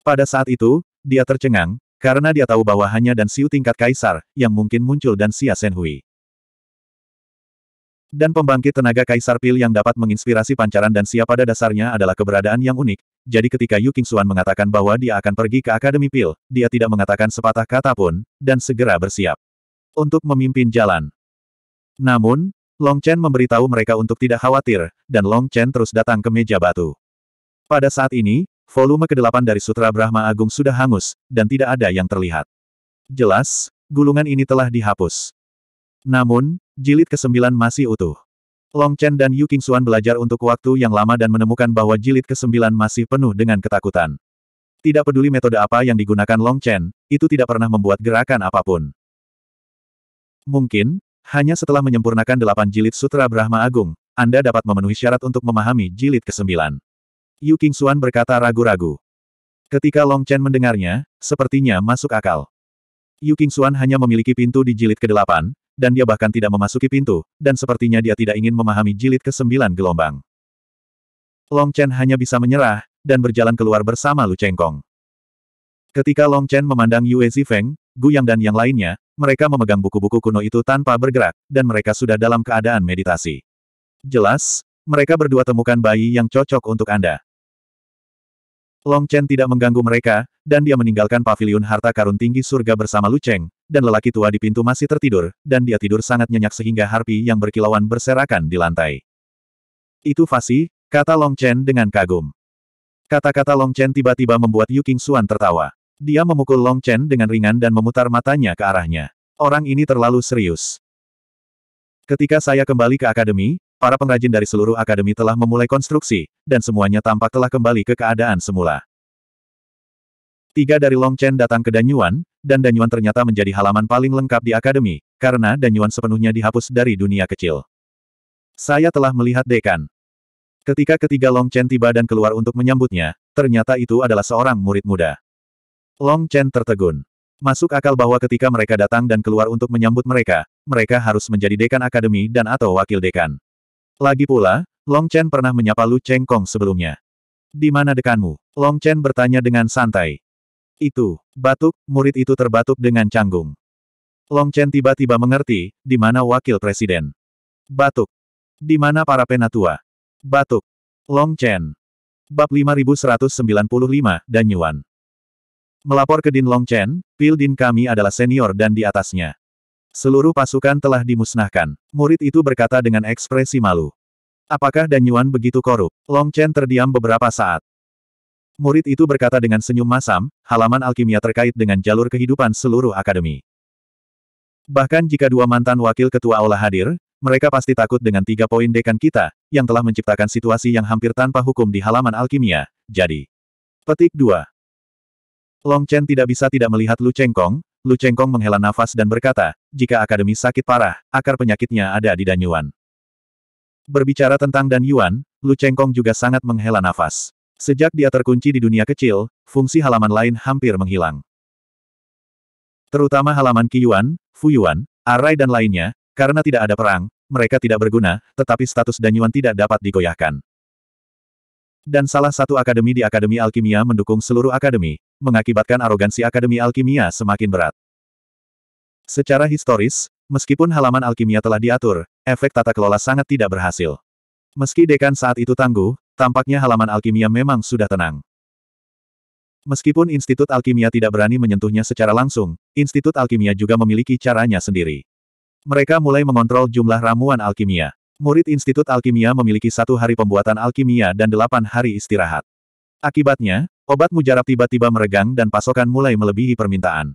Pada saat itu, dia tercengang, karena dia tahu bahwa hanya dan siu tingkat kaisar, yang mungkin muncul dan sia Senhui. Dan pembangkit tenaga kaisar pil yang dapat menginspirasi pancaran dan sia pada dasarnya adalah keberadaan yang unik, jadi ketika Yu Xuan mengatakan bahwa dia akan pergi ke Akademi Pil, dia tidak mengatakan sepatah kata pun, dan segera bersiap untuk memimpin jalan. Namun, Long Chen memberitahu mereka untuk tidak khawatir, dan Long Chen terus datang ke meja batu. Pada saat ini, volume ke-8 dari Sutra Brahma Agung sudah hangus, dan tidak ada yang terlihat. Jelas, gulungan ini telah dihapus. Namun, jilid ke-9 masih utuh. Long Chen dan Yu Qingxuan belajar untuk waktu yang lama dan menemukan bahwa jilid ke-9 masih penuh dengan ketakutan. Tidak peduli metode apa yang digunakan Long Chen, itu tidak pernah membuat gerakan apapun. Mungkin, hanya setelah menyempurnakan delapan jilid Sutra Brahma Agung, Anda dapat memenuhi syarat untuk memahami jilid ke-9. Yu King berkata ragu-ragu. Ketika Long Chen mendengarnya, sepertinya masuk akal. Yu King hanya memiliki pintu di jilid ke-8, dan dia bahkan tidak memasuki pintu, dan sepertinya dia tidak ingin memahami jilid ke-9 gelombang. Long Chen hanya bisa menyerah, dan berjalan keluar bersama Lu Chengkong. Ketika Long Chen memandang Yue Zifeng, Gu Yang dan yang lainnya, mereka memegang buku-buku kuno itu tanpa bergerak, dan mereka sudah dalam keadaan meditasi. Jelas, mereka berdua temukan bayi yang cocok untuk Anda. Long Chen tidak mengganggu mereka, dan dia meninggalkan paviliun harta karun tinggi surga bersama Lu Cheng, dan lelaki tua di pintu masih tertidur, dan dia tidur sangat nyenyak sehingga harpi yang berkilauan berserakan di lantai. Itu fasih, kata Long Chen dengan kagum. Kata-kata Long Chen tiba-tiba membuat Yu King Xuan tertawa. Dia memukul Long Chen dengan ringan dan memutar matanya ke arahnya. Orang ini terlalu serius. Ketika saya kembali ke akademi, para pengrajin dari seluruh akademi telah memulai konstruksi, dan semuanya tampak telah kembali ke keadaan semula. Tiga dari Long Chen datang ke Danyuan, dan Danyuan ternyata menjadi halaman paling lengkap di akademi, karena Danyuan sepenuhnya dihapus dari dunia kecil. Saya telah melihat Dekan. Ketika ketiga Long Chen tiba dan keluar untuk menyambutnya, ternyata itu adalah seorang murid muda. Long Chen tertegun. Masuk akal bahwa ketika mereka datang dan keluar untuk menyambut mereka, mereka harus menjadi dekan akademi dan atau wakil dekan. Lagi pula, Long Chen pernah menyapa Lu Cheng Kong sebelumnya. Di mana dekanmu? Long Chen bertanya dengan santai. Itu, batuk, murid itu terbatuk dengan canggung. Long Chen tiba-tiba mengerti, di mana wakil presiden. Batuk. Di mana para penatua. Batuk. Long Chen. Bab 5195, Danyuan. Melapor ke Din Long Chen, Pil Din kami adalah senior dan di atasnya. Seluruh pasukan telah dimusnahkan. Murid itu berkata dengan ekspresi malu. Apakah Dan Yuan begitu korup? Long Chen terdiam beberapa saat. Murid itu berkata dengan senyum masam, halaman alkimia terkait dengan jalur kehidupan seluruh akademi. Bahkan jika dua mantan wakil ketua aula hadir, mereka pasti takut dengan tiga poin dekan kita, yang telah menciptakan situasi yang hampir tanpa hukum di halaman alkimia, jadi. Petik 2. Long Chen tidak bisa tidak melihat Lu Chengkong, Lu Chengkong menghela nafas dan berkata, jika akademi sakit parah, akar penyakitnya ada di Dan Yuan. Berbicara tentang Dan Yuan, Lu Chengkong juga sangat menghela nafas. Sejak dia terkunci di dunia kecil, fungsi halaman lain hampir menghilang. Terutama halaman Qi Yuan, Fu Yuan, Arai ah dan lainnya, karena tidak ada perang, mereka tidak berguna, tetapi status Danyuan tidak dapat digoyahkan. Dan salah satu akademi di Akademi Alkimia mendukung seluruh akademi, mengakibatkan arogansi Akademi Alkimia semakin berat. Secara historis, meskipun halaman alkimia telah diatur, efek tata kelola sangat tidak berhasil. Meski dekan saat itu tangguh, tampaknya halaman alkimia memang sudah tenang. Meskipun Institut Alkimia tidak berani menyentuhnya secara langsung, Institut Alkimia juga memiliki caranya sendiri. Mereka mulai mengontrol jumlah ramuan alkimia. Murid Institut Alkimia memiliki satu hari pembuatan alkimia dan delapan hari istirahat. Akibatnya, Obat mujarab tiba-tiba meregang dan pasokan mulai melebihi permintaan.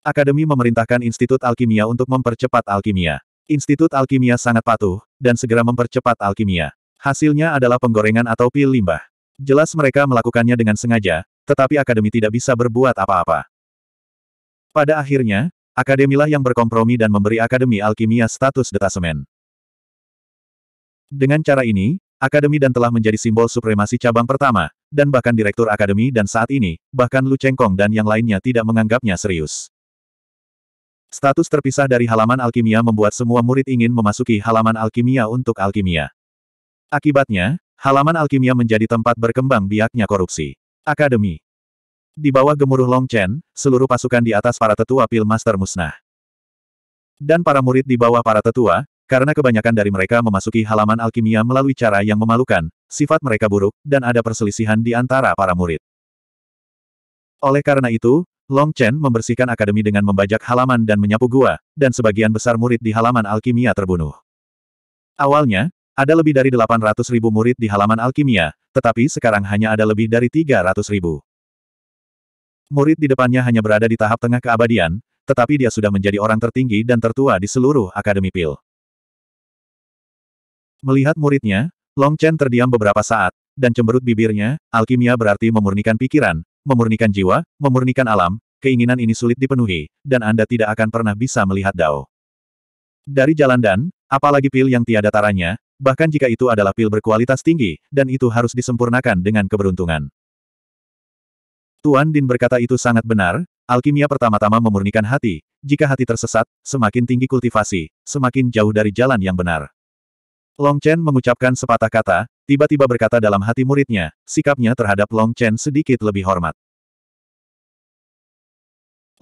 Akademi memerintahkan Institut Alkimia untuk mempercepat alkimia. Institut Alkimia sangat patuh, dan segera mempercepat alkimia. Hasilnya adalah penggorengan atau pil limbah. Jelas mereka melakukannya dengan sengaja, tetapi akademi tidak bisa berbuat apa-apa. Pada akhirnya, akademilah yang berkompromi dan memberi akademi alkimia status detasemen. Dengan cara ini, akademi dan telah menjadi simbol supremasi cabang pertama, dan bahkan direktur akademi dan saat ini, bahkan Lu Chengkong dan yang lainnya tidak menganggapnya serius. Status terpisah dari halaman alkimia membuat semua murid ingin memasuki halaman alkimia untuk alkimia. Akibatnya, halaman alkimia menjadi tempat berkembang biaknya korupsi. Akademi. Di bawah gemuruh Long Chen, seluruh pasukan di atas para tetua pil master musnah. Dan para murid di bawah para tetua, karena kebanyakan dari mereka memasuki halaman alkimia melalui cara yang memalukan, sifat mereka buruk, dan ada perselisihan di antara para murid. Oleh karena itu, Long Chen membersihkan akademi dengan membajak halaman dan menyapu gua, dan sebagian besar murid di halaman alkimia terbunuh. Awalnya, ada lebih dari 800 ribu murid di halaman alkimia, tetapi sekarang hanya ada lebih dari 300 ribu. Murid di depannya hanya berada di tahap tengah keabadian, tetapi dia sudah menjadi orang tertinggi dan tertua di seluruh Akademi Pil. Melihat muridnya, Long Chen terdiam beberapa saat, dan cemberut bibirnya, alkimia berarti memurnikan pikiran, memurnikan jiwa, memurnikan alam, keinginan ini sulit dipenuhi, dan Anda tidak akan pernah bisa melihat Dao. Dari jalan dan, apalagi pil yang tiada taranya, bahkan jika itu adalah pil berkualitas tinggi, dan itu harus disempurnakan dengan keberuntungan. Tuan Din berkata itu sangat benar, alkimia pertama-tama memurnikan hati, jika hati tersesat, semakin tinggi kultivasi, semakin jauh dari jalan yang benar. Long Chen mengucapkan sepatah kata, tiba-tiba berkata dalam hati muridnya, sikapnya terhadap Long Chen sedikit lebih hormat.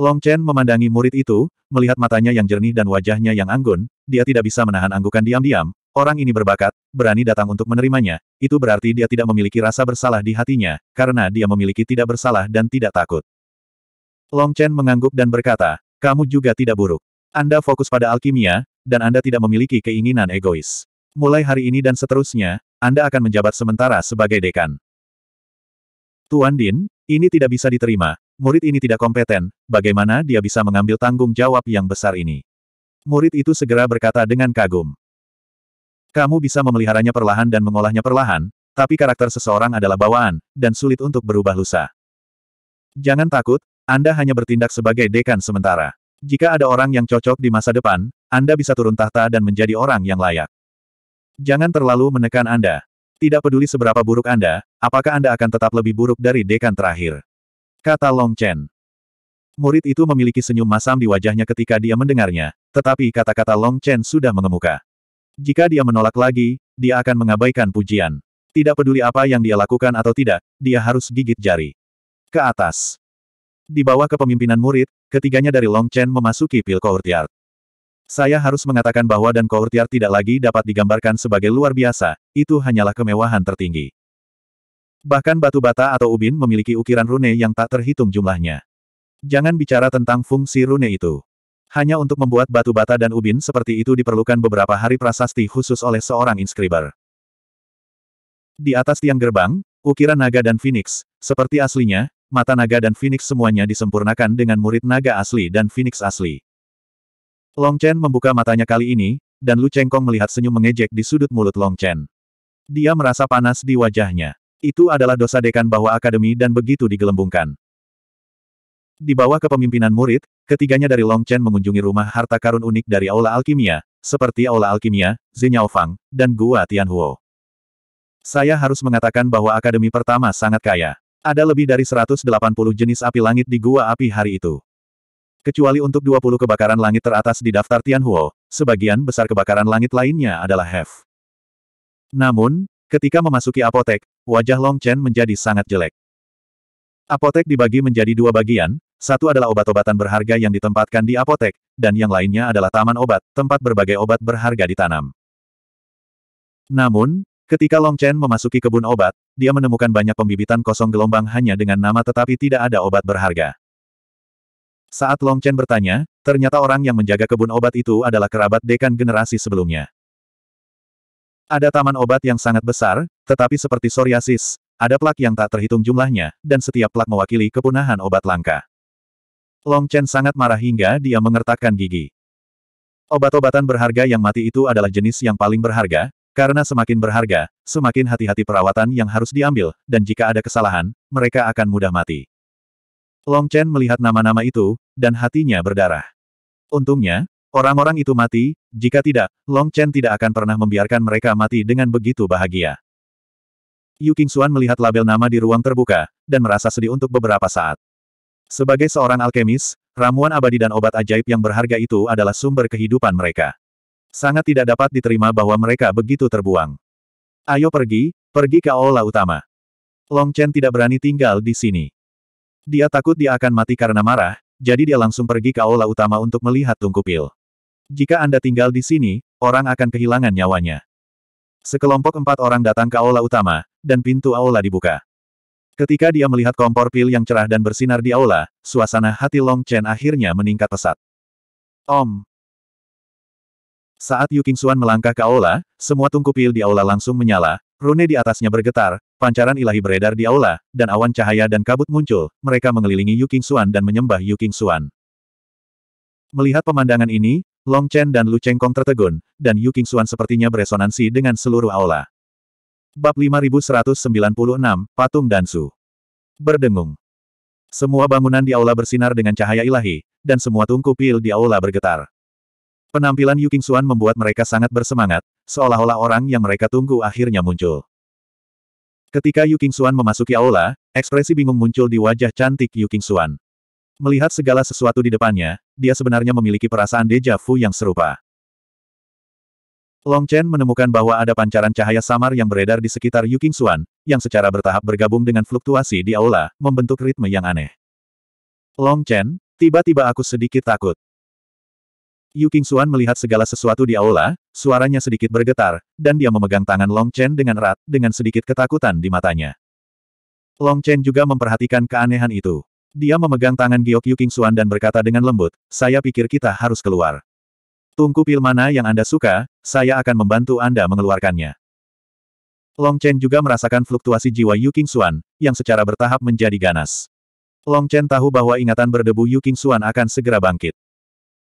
Long Chen memandangi murid itu, melihat matanya yang jernih dan wajahnya yang anggun, dia tidak bisa menahan anggukan diam-diam, orang ini berbakat, berani datang untuk menerimanya, itu berarti dia tidak memiliki rasa bersalah di hatinya, karena dia memiliki tidak bersalah dan tidak takut. Long Chen mengangguk dan berkata, kamu juga tidak buruk. Anda fokus pada alkimia, dan Anda tidak memiliki keinginan egois mulai hari ini dan seterusnya, Anda akan menjabat sementara sebagai dekan. Tuan Din, ini tidak bisa diterima, murid ini tidak kompeten, bagaimana dia bisa mengambil tanggung jawab yang besar ini? Murid itu segera berkata dengan kagum. Kamu bisa memeliharanya perlahan dan mengolahnya perlahan, tapi karakter seseorang adalah bawaan, dan sulit untuk berubah lusa. Jangan takut, Anda hanya bertindak sebagai dekan sementara. Jika ada orang yang cocok di masa depan, Anda bisa turun tahta dan menjadi orang yang layak. Jangan terlalu menekan Anda. Tidak peduli seberapa buruk Anda, apakah Anda akan tetap lebih buruk dari dekan terakhir? Kata Long Chen. Murid itu memiliki senyum masam di wajahnya ketika dia mendengarnya, tetapi kata-kata Long Chen sudah mengemuka. Jika dia menolak lagi, dia akan mengabaikan pujian. Tidak peduli apa yang dia lakukan atau tidak, dia harus gigit jari. Ke atas. Di bawah kepemimpinan murid, ketiganya dari Long Chen memasuki pil courtyard. Saya harus mengatakan bahwa dan Courtier tidak lagi dapat digambarkan sebagai luar biasa, itu hanyalah kemewahan tertinggi. Bahkan batu bata atau ubin memiliki ukiran rune yang tak terhitung jumlahnya. Jangan bicara tentang fungsi rune itu. Hanya untuk membuat batu bata dan ubin seperti itu diperlukan beberapa hari prasasti khusus oleh seorang inskriber. Di atas tiang gerbang, ukiran naga dan phoenix, seperti aslinya, mata naga dan phoenix semuanya disempurnakan dengan murid naga asli dan phoenix asli. Long Chen membuka matanya kali ini, dan Lu Chengkong melihat senyum mengejek di sudut mulut Long Chen. Dia merasa panas di wajahnya. Itu adalah dosa dekan bahwa akademi dan begitu digelembungkan. Di bawah kepemimpinan murid, ketiganya dari Long Chen mengunjungi rumah harta karun unik dari Aula Alkimia, seperti Aula Alkimia, Zhenyaofang, dan Gua Tianhuo. Saya harus mengatakan bahwa akademi pertama sangat kaya. Ada lebih dari 180 jenis api langit di Gua Api hari itu. Kecuali untuk 20 kebakaran langit teratas di daftar Tianhuo, sebagian besar kebakaran langit lainnya adalah Hef. Namun, ketika memasuki apotek, wajah Long Chen menjadi sangat jelek. Apotek dibagi menjadi dua bagian, satu adalah obat-obatan berharga yang ditempatkan di apotek, dan yang lainnya adalah taman obat, tempat berbagai obat berharga ditanam. Namun, ketika Long Chen memasuki kebun obat, dia menemukan banyak pembibitan kosong gelombang hanya dengan nama tetapi tidak ada obat berharga. Saat Long Chen bertanya, ternyata orang yang menjaga kebun obat itu adalah kerabat dekan generasi sebelumnya. Ada taman obat yang sangat besar, tetapi seperti psoriasis, ada plak yang tak terhitung jumlahnya, dan setiap plak mewakili kepunahan obat langka. Long Chen sangat marah hingga dia mengertakkan gigi. Obat-obatan berharga yang mati itu adalah jenis yang paling berharga, karena semakin berharga, semakin hati-hati perawatan yang harus diambil, dan jika ada kesalahan, mereka akan mudah mati. Long Chen melihat nama-nama itu, dan hatinya berdarah. Untungnya, orang-orang itu mati, jika tidak, Long Chen tidak akan pernah membiarkan mereka mati dengan begitu bahagia. Yu Xuan melihat label nama di ruang terbuka, dan merasa sedih untuk beberapa saat. Sebagai seorang alkemis, ramuan abadi dan obat ajaib yang berharga itu adalah sumber kehidupan mereka. Sangat tidak dapat diterima bahwa mereka begitu terbuang. Ayo pergi, pergi ke aula utama. Long Chen tidak berani tinggal di sini. Dia takut dia akan mati karena marah, jadi dia langsung pergi ke aula utama untuk melihat tungku pil. Jika Anda tinggal di sini, orang akan kehilangan nyawanya. Sekelompok empat orang datang ke aula utama, dan pintu aula dibuka. Ketika dia melihat kompor pil yang cerah dan bersinar di aula, suasana hati Long Chen akhirnya meningkat pesat. Om. Saat Yu Qingxuan melangkah ke aula, semua tungku pil di aula langsung menyala, rune di atasnya bergetar, Pancaran ilahi beredar di aula, dan awan cahaya dan kabut muncul, mereka mengelilingi Yu King Xuan dan menyembah Yu King Xuan. Melihat pemandangan ini, Long Chen dan Lu Cheng Kong tertegun, dan Yu King Xuan sepertinya beresonansi dengan seluruh aula. Bab 5196, Patung Dansu. Berdengung. Semua bangunan di aula bersinar dengan cahaya ilahi, dan semua tungku pil di aula bergetar. Penampilan Yu King Xuan membuat mereka sangat bersemangat, seolah-olah orang yang mereka tunggu akhirnya muncul. Ketika Yu Qingxuan memasuki aula, ekspresi bingung muncul di wajah cantik Yu Qingxuan. Melihat segala sesuatu di depannya, dia sebenarnya memiliki perasaan deja vu yang serupa. Long Chen menemukan bahwa ada pancaran cahaya samar yang beredar di sekitar Yu Qingxuan, yang secara bertahap bergabung dengan fluktuasi di aula, membentuk ritme yang aneh. Long Chen, tiba-tiba aku sedikit takut. Yu King melihat segala sesuatu di aula, suaranya sedikit bergetar, dan dia memegang tangan Long Chen dengan erat, dengan sedikit ketakutan di matanya. Long Chen juga memperhatikan keanehan itu. Dia memegang tangan Giok Yu King dan berkata dengan lembut, saya pikir kita harus keluar. Tungku pil mana yang Anda suka, saya akan membantu Anda mengeluarkannya. Long Chen juga merasakan fluktuasi jiwa Yu King yang secara bertahap menjadi ganas. Long Chen tahu bahwa ingatan berdebu Yu King akan segera bangkit.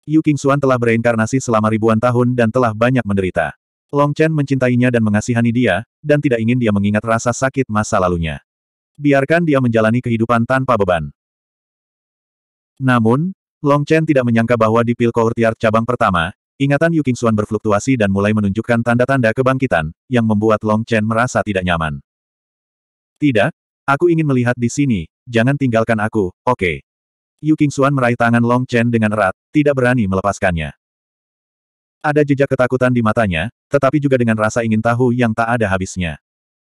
Yu Qingxuan telah bereinkarnasi selama ribuan tahun dan telah banyak menderita. Long Chen mencintainya dan mengasihani dia, dan tidak ingin dia mengingat rasa sakit masa lalunya. Biarkan dia menjalani kehidupan tanpa beban. Namun, Long Chen tidak menyangka bahwa di Pil Courtyard cabang pertama, ingatan Yu Qingxuan berfluktuasi dan mulai menunjukkan tanda-tanda kebangkitan, yang membuat Long Chen merasa tidak nyaman. Tidak, aku ingin melihat di sini, jangan tinggalkan aku, oke. Okay. Yu King meraih tangan Long Chen dengan erat, tidak berani melepaskannya. Ada jejak ketakutan di matanya, tetapi juga dengan rasa ingin tahu yang tak ada habisnya.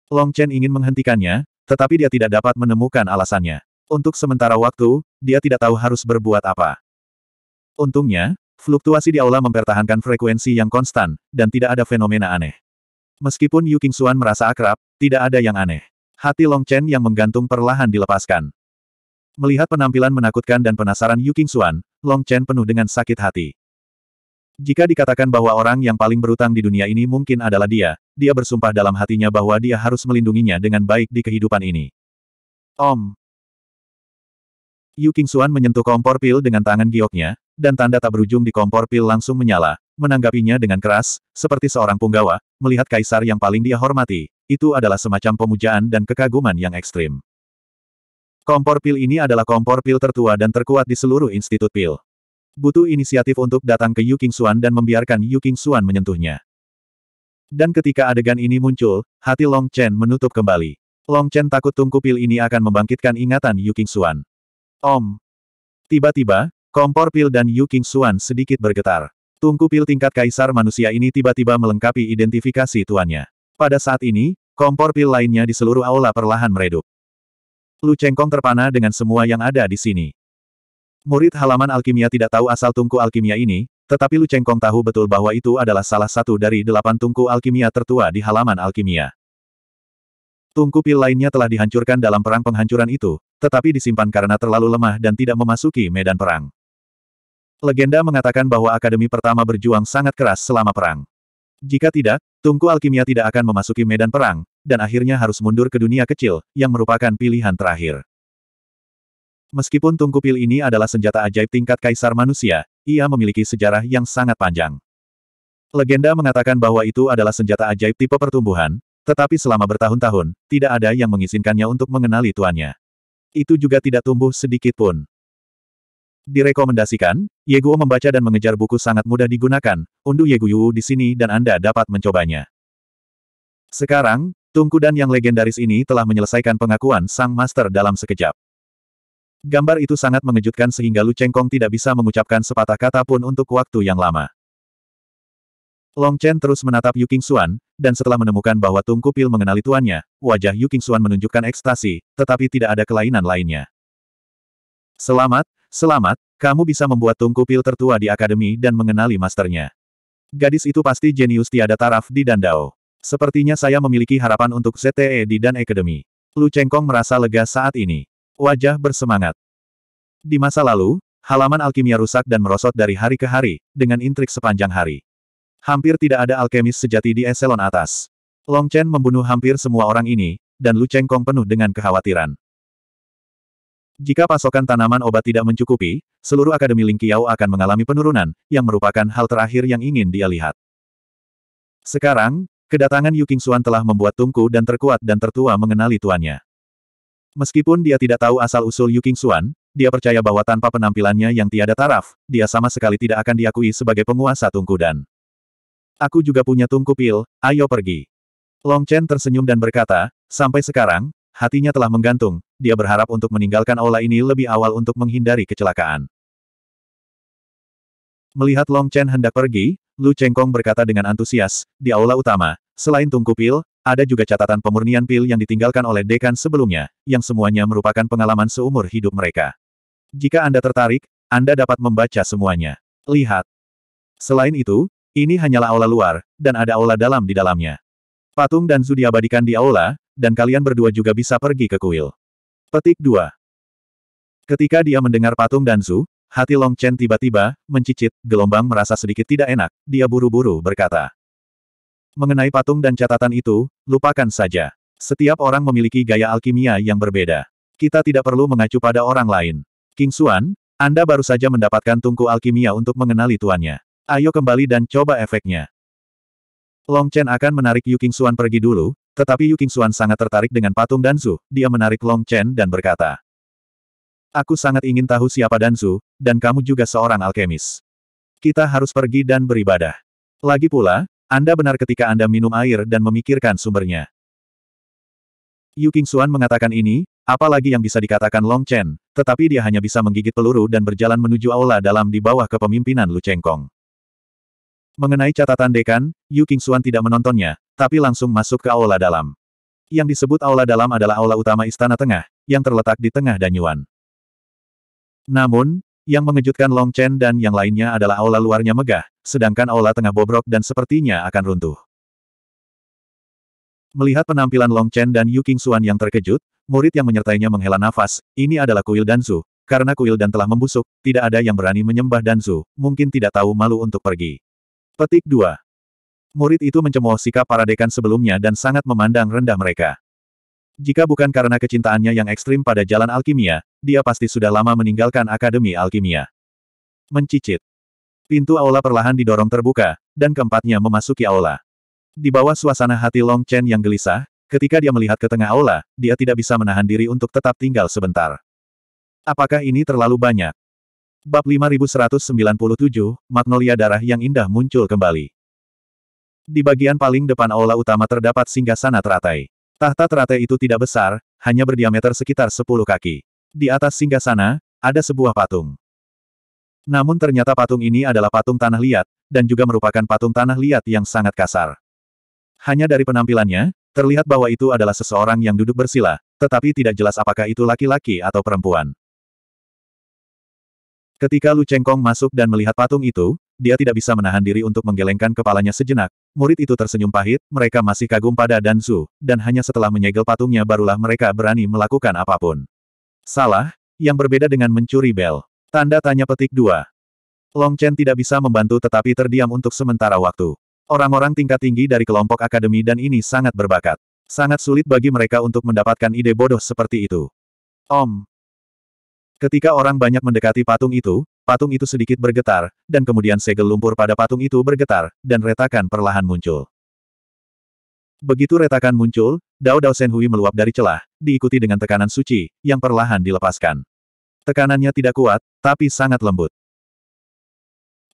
Long Chen ingin menghentikannya, tetapi dia tidak dapat menemukan alasannya. Untuk sementara waktu, dia tidak tahu harus berbuat apa. Untungnya, fluktuasi di aula mempertahankan frekuensi yang konstan, dan tidak ada fenomena aneh. Meskipun Yu King merasa akrab, tidak ada yang aneh. Hati Long Chen yang menggantung perlahan dilepaskan. Melihat penampilan menakutkan dan penasaran Yu King Xuan, Long Chen penuh dengan sakit hati. Jika dikatakan bahwa orang yang paling berutang di dunia ini mungkin adalah dia, dia bersumpah dalam hatinya bahwa dia harus melindunginya dengan baik di kehidupan ini. Om. Yu Xuan menyentuh kompor pil dengan tangan gioknya, dan tanda tak berujung di kompor pil langsung menyala, menanggapinya dengan keras, seperti seorang punggawa, melihat kaisar yang paling dia hormati, itu adalah semacam pemujaan dan kekaguman yang ekstrim. Kompor pil ini adalah kompor pil tertua dan terkuat di seluruh institut pil. Butuh inisiatif untuk datang ke Yu King Xuan dan membiarkan Yu King Xuan menyentuhnya. Dan ketika adegan ini muncul, hati Long Chen menutup kembali. Long Chen takut tungku pil ini akan membangkitkan ingatan Yu King Xuan. Om. Tiba-tiba, kompor pil dan Yu King Xuan sedikit bergetar. Tungku pil tingkat kaisar manusia ini tiba-tiba melengkapi identifikasi tuannya. Pada saat ini, kompor pil lainnya di seluruh aula perlahan meredup. Lu Chengkong terpana dengan semua yang ada di sini. Murid halaman alkimia tidak tahu asal tungku alkimia ini, tetapi Lu Chengkong tahu betul bahwa itu adalah salah satu dari delapan tungku alkimia tertua di halaman alkimia. Tungku pil lainnya telah dihancurkan dalam perang penghancuran itu, tetapi disimpan karena terlalu lemah dan tidak memasuki medan perang. Legenda mengatakan bahwa akademi pertama berjuang sangat keras selama perang. Jika tidak, tungku alkimia tidak akan memasuki medan perang, dan akhirnya harus mundur ke dunia kecil, yang merupakan pilihan terakhir. Meskipun tungku pil ini adalah senjata ajaib tingkat kaisar manusia, ia memiliki sejarah yang sangat panjang. Legenda mengatakan bahwa itu adalah senjata ajaib tipe pertumbuhan, tetapi selama bertahun-tahun, tidak ada yang mengizinkannya untuk mengenali tuannya. Itu juga tidak tumbuh sedikit pun. Direkomendasikan, Yeguo membaca dan mengejar buku sangat mudah digunakan, unduh Yeguyu di sini dan Anda dapat mencobanya. Sekarang, Tungku Dan yang legendaris ini telah menyelesaikan pengakuan Sang Master dalam sekejap. Gambar itu sangat mengejutkan sehingga Lu Chengkong tidak bisa mengucapkan sepatah kata pun untuk waktu yang lama. Long Chen terus menatap Yu Xuan, dan setelah menemukan bahwa Tungku Pil mengenali tuannya, wajah Yu Xuan menunjukkan ekstasi, tetapi tidak ada kelainan lainnya. Selamat, selamat, kamu bisa membuat Tungku Pil tertua di akademi dan mengenali masternya. Gadis itu pasti jenius tiada taraf di Dandao. Sepertinya saya memiliki harapan untuk ZTE di Dan Academy. Lu Chengkong merasa lega saat ini. Wajah bersemangat. Di masa lalu, halaman alkimia rusak dan merosot dari hari ke hari, dengan intrik sepanjang hari. Hampir tidak ada alkemis sejati di eselon atas. Long Chen membunuh hampir semua orang ini, dan Lu Chengkong penuh dengan kekhawatiran. Jika pasokan tanaman obat tidak mencukupi, seluruh Akademi Ling Lingqiao akan mengalami penurunan, yang merupakan hal terakhir yang ingin dia lihat. Sekarang, Kedatangan Yu Xuan telah membuat Tungku dan terkuat dan tertua mengenali tuannya. Meskipun dia tidak tahu asal-usul Yu Xuan, dia percaya bahwa tanpa penampilannya yang tiada taraf, dia sama sekali tidak akan diakui sebagai penguasa Tungku dan. Aku juga punya Tungku Pil, ayo pergi. Long Chen tersenyum dan berkata, sampai sekarang, hatinya telah menggantung, dia berharap untuk meninggalkan aula ini lebih awal untuk menghindari kecelakaan. Melihat Long Chen hendak pergi, Lu Chengkong berkata dengan antusias, di aula utama, selain tungku pil, ada juga catatan pemurnian pil yang ditinggalkan oleh dekan sebelumnya, yang semuanya merupakan pengalaman seumur hidup mereka. Jika Anda tertarik, Anda dapat membaca semuanya. Lihat. Selain itu, ini hanyalah aula luar, dan ada aula dalam di dalamnya. Patung dan Zu diabadikan di aula, dan kalian berdua juga bisa pergi ke kuil. Petik 2. Ketika dia mendengar patung dan Zu, Hati Long Chen tiba-tiba, mencicit, gelombang merasa sedikit tidak enak, dia buru-buru berkata. Mengenai patung dan catatan itu, lupakan saja. Setiap orang memiliki gaya alkimia yang berbeda. Kita tidak perlu mengacu pada orang lain. King Xuan, Anda baru saja mendapatkan tungku alkimia untuk mengenali tuannya. Ayo kembali dan coba efeknya. Long Chen akan menarik Yu King Xuan pergi dulu, tetapi Yu King Xuan sangat tertarik dengan patung dan Danzu, dia menarik Long Chen dan berkata. Aku sangat ingin tahu siapa Danzu, dan kamu juga seorang alkemis. Kita harus pergi dan beribadah. Lagi pula, Anda benar ketika Anda minum air dan memikirkan sumbernya. Yu Qingxuan mengatakan ini, apalagi yang bisa dikatakan Long Chen, tetapi dia hanya bisa menggigit peluru dan berjalan menuju aula dalam di bawah kepemimpinan Lu Chengkong. Mengenai catatan dekan, Yu Qingxuan tidak menontonnya, tapi langsung masuk ke aula dalam. Yang disebut aula dalam adalah aula utama istana tengah, yang terletak di tengah Danyuan. Namun, yang mengejutkan Long Chen dan yang lainnya adalah aula luarnya megah, sedangkan aula tengah bobrok dan sepertinya akan runtuh. Melihat penampilan Long Chen dan Yu Xuan yang terkejut, murid yang menyertainya menghela nafas, ini adalah kuil Danzu, karena kuil dan telah membusuk, tidak ada yang berani menyembah Danzu, mungkin tidak tahu malu untuk pergi. Petik 2. Murid itu mencemooh sikap para dekan sebelumnya dan sangat memandang rendah mereka. Jika bukan karena kecintaannya yang ekstrim pada jalan alkimia, dia pasti sudah lama meninggalkan Akademi Alkimia. Mencicit. Pintu aula perlahan didorong terbuka, dan keempatnya memasuki aula. Di bawah suasana hati Long Chen yang gelisah, ketika dia melihat ke tengah aula, dia tidak bisa menahan diri untuk tetap tinggal sebentar. Apakah ini terlalu banyak? Bab 5197, Magnolia Darah yang Indah muncul kembali. Di bagian paling depan aula utama terdapat singgasana teratai. Tahta teratai itu tidak besar, hanya berdiameter sekitar 10 kaki. Di atas singgah sana ada sebuah patung. Namun ternyata patung ini adalah patung tanah liat, dan juga merupakan patung tanah liat yang sangat kasar. Hanya dari penampilannya, terlihat bahwa itu adalah seseorang yang duduk bersila, tetapi tidak jelas apakah itu laki-laki atau perempuan. Ketika Lu Chengkong masuk dan melihat patung itu, dia tidak bisa menahan diri untuk menggelengkan kepalanya sejenak. Murid itu tersenyum pahit, mereka masih kagum pada Danzu, dan hanya setelah menyegel patungnya barulah mereka berani melakukan apapun. Salah, yang berbeda dengan mencuri bel. Tanda tanya petik 2. Long Chen tidak bisa membantu tetapi terdiam untuk sementara waktu. Orang-orang tingkat tinggi dari kelompok akademi dan ini sangat berbakat. Sangat sulit bagi mereka untuk mendapatkan ide bodoh seperti itu. Om, Ketika orang banyak mendekati patung itu, patung itu sedikit bergetar, dan kemudian segel lumpur pada patung itu bergetar, dan retakan perlahan muncul. Begitu retakan muncul, Dao Dao Senhui meluap dari celah, diikuti dengan tekanan suci, yang perlahan dilepaskan. Tekanannya tidak kuat, tapi sangat lembut.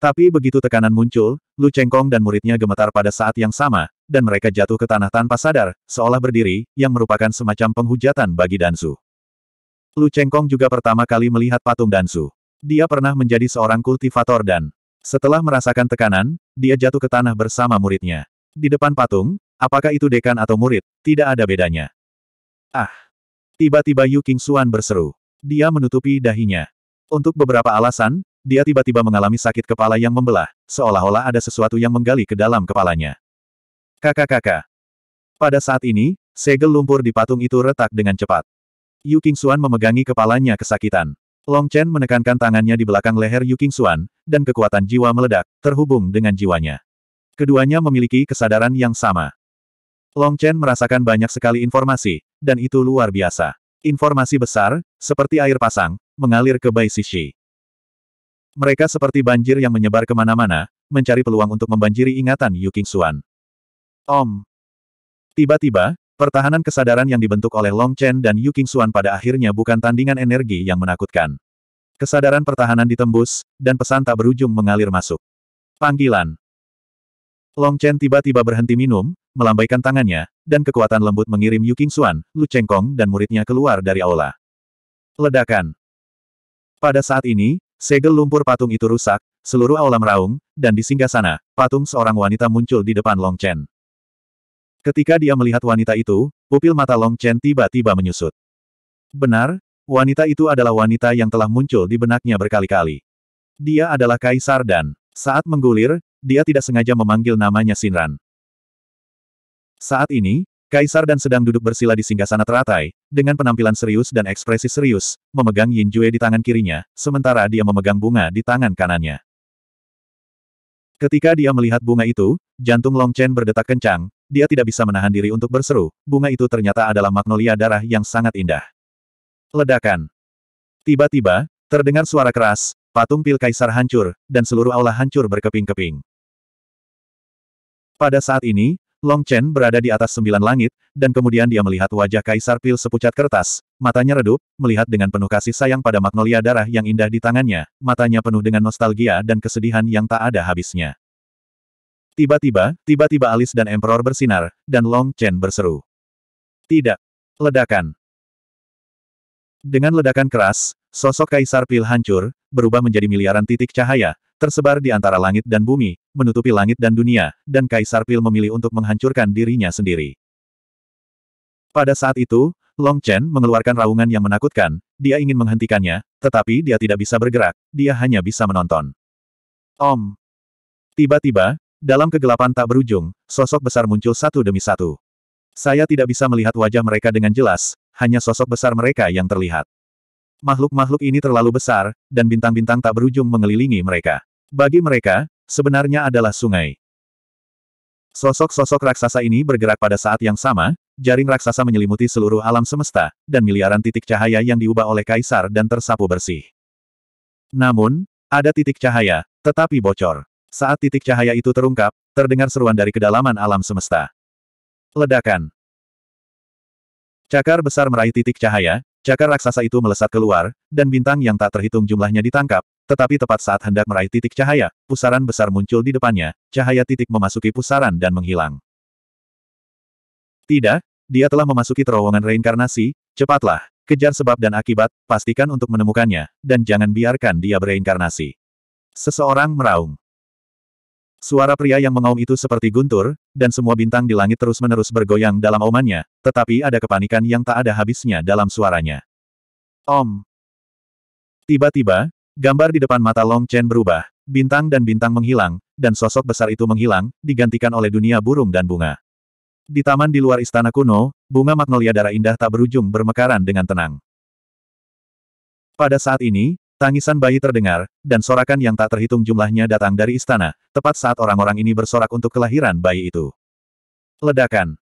Tapi begitu tekanan muncul, Lu Chengkong dan muridnya gemetar pada saat yang sama, dan mereka jatuh ke tanah tanpa sadar, seolah berdiri, yang merupakan semacam penghujatan bagi Dansu. Lu Chengkong juga pertama kali melihat patung Dansu. Dia pernah menjadi seorang kultivator dan setelah merasakan tekanan, dia jatuh ke tanah bersama muridnya. Di depan patung, apakah itu dekan atau murid, tidak ada bedanya. Ah! Tiba-tiba Yu King Xuan berseru. Dia menutupi dahinya. Untuk beberapa alasan, dia tiba-tiba mengalami sakit kepala yang membelah, seolah-olah ada sesuatu yang menggali ke dalam kepalanya. Kakak-kakak. Pada saat ini, segel lumpur di patung itu retak dengan cepat. Yu King Xuan memegangi kepalanya kesakitan. Long Chen menekankan tangannya di belakang leher Yu Qingxuan, dan kekuatan jiwa meledak, terhubung dengan jiwanya. Keduanya memiliki kesadaran yang sama. Long Chen merasakan banyak sekali informasi, dan itu luar biasa. Informasi besar, seperti air pasang, mengalir ke Bai Sishi. Mereka seperti banjir yang menyebar kemana-mana, mencari peluang untuk membanjiri ingatan Yu Qingxuan. Om. Tiba-tiba, Pertahanan kesadaran yang dibentuk oleh Long Chen dan Yu Xuan pada akhirnya bukan tandingan energi yang menakutkan. Kesadaran pertahanan ditembus, dan pesan tak berujung mengalir masuk. Panggilan Long Chen tiba-tiba berhenti minum, melambaikan tangannya, dan kekuatan lembut mengirim Yu Xuan Lu Chengkong dan muridnya keluar dari aula. Ledakan Pada saat ini, segel lumpur patung itu rusak, seluruh aula meraung, dan di singgah sana, patung seorang wanita muncul di depan Long Chen. Ketika dia melihat wanita itu, pupil mata Long Chen tiba-tiba menyusut. Benar, wanita itu adalah wanita yang telah muncul di benaknya berkali-kali. Dia adalah Kaisar dan, saat menggulir, dia tidak sengaja memanggil namanya Sinran. Saat ini, Kaisar dan sedang duduk bersila di singgasana teratai, dengan penampilan serius dan ekspresi serius, memegang Yin Jue di tangan kirinya, sementara dia memegang bunga di tangan kanannya. Ketika dia melihat bunga itu, jantung Long Chen berdetak kencang, dia tidak bisa menahan diri untuk berseru, bunga itu ternyata adalah magnolia darah yang sangat indah. Ledakan. Tiba-tiba, terdengar suara keras, patung pil kaisar hancur, dan seluruh aula hancur berkeping-keping. Pada saat ini, Long Chen berada di atas sembilan langit, dan kemudian dia melihat wajah kaisar pil sepucat kertas, matanya redup, melihat dengan penuh kasih sayang pada magnolia darah yang indah di tangannya, matanya penuh dengan nostalgia dan kesedihan yang tak ada habisnya. Tiba-tiba, tiba-tiba alis dan Emperor bersinar, dan Long Chen berseru. Tidak. Ledakan. Dengan ledakan keras, sosok Kaisar Pil hancur, berubah menjadi miliaran titik cahaya, tersebar di antara langit dan bumi, menutupi langit dan dunia, dan Kaisar Pil memilih untuk menghancurkan dirinya sendiri. Pada saat itu, Long Chen mengeluarkan raungan yang menakutkan, dia ingin menghentikannya, tetapi dia tidak bisa bergerak, dia hanya bisa menonton. Om! Tiba-tiba, dalam kegelapan tak berujung, sosok besar muncul satu demi satu. Saya tidak bisa melihat wajah mereka dengan jelas, hanya sosok besar mereka yang terlihat. Makhluk-makhluk ini terlalu besar, dan bintang-bintang tak berujung mengelilingi mereka. Bagi mereka, sebenarnya adalah sungai. Sosok-sosok raksasa ini bergerak pada saat yang sama, jaring raksasa menyelimuti seluruh alam semesta, dan miliaran titik cahaya yang diubah oleh kaisar dan tersapu bersih. Namun, ada titik cahaya, tetapi bocor. Saat titik cahaya itu terungkap, terdengar seruan dari kedalaman alam semesta. Ledakan. Cakar besar meraih titik cahaya, cakar raksasa itu melesat keluar, dan bintang yang tak terhitung jumlahnya ditangkap, tetapi tepat saat hendak meraih titik cahaya, pusaran besar muncul di depannya, cahaya titik memasuki pusaran dan menghilang. Tidak, dia telah memasuki terowongan reinkarnasi, cepatlah, kejar sebab dan akibat, pastikan untuk menemukannya, dan jangan biarkan dia bereinkarnasi. Seseorang meraung. Suara pria yang mengaum itu seperti guntur, dan semua bintang di langit terus-menerus bergoyang dalam aumannya, tetapi ada kepanikan yang tak ada habisnya dalam suaranya. Om. Tiba-tiba, gambar di depan mata Long Chen berubah, bintang dan bintang menghilang, dan sosok besar itu menghilang, digantikan oleh dunia burung dan bunga. Di taman di luar istana kuno, bunga magnolia darah indah tak berujung bermekaran dengan tenang. Pada saat ini, Tangisan bayi terdengar, dan sorakan yang tak terhitung jumlahnya datang dari istana, tepat saat orang-orang ini bersorak untuk kelahiran bayi itu. Ledakan.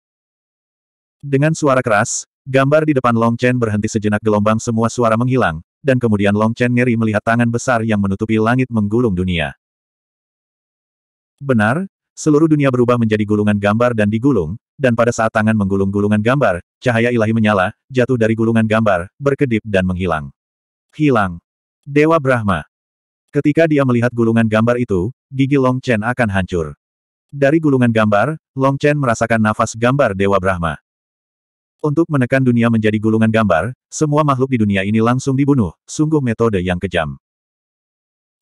Dengan suara keras, gambar di depan Long Chen berhenti sejenak gelombang semua suara menghilang, dan kemudian Long Chen ngeri melihat tangan besar yang menutupi langit menggulung dunia. Benar, seluruh dunia berubah menjadi gulungan gambar dan digulung, dan pada saat tangan menggulung gulungan gambar, cahaya ilahi menyala, jatuh dari gulungan gambar, berkedip dan menghilang. Hilang. Dewa Brahma. Ketika dia melihat gulungan gambar itu, gigi Long Chen akan hancur. Dari gulungan gambar, Long Chen merasakan nafas gambar Dewa Brahma. Untuk menekan dunia menjadi gulungan gambar, semua makhluk di dunia ini langsung dibunuh, sungguh metode yang kejam.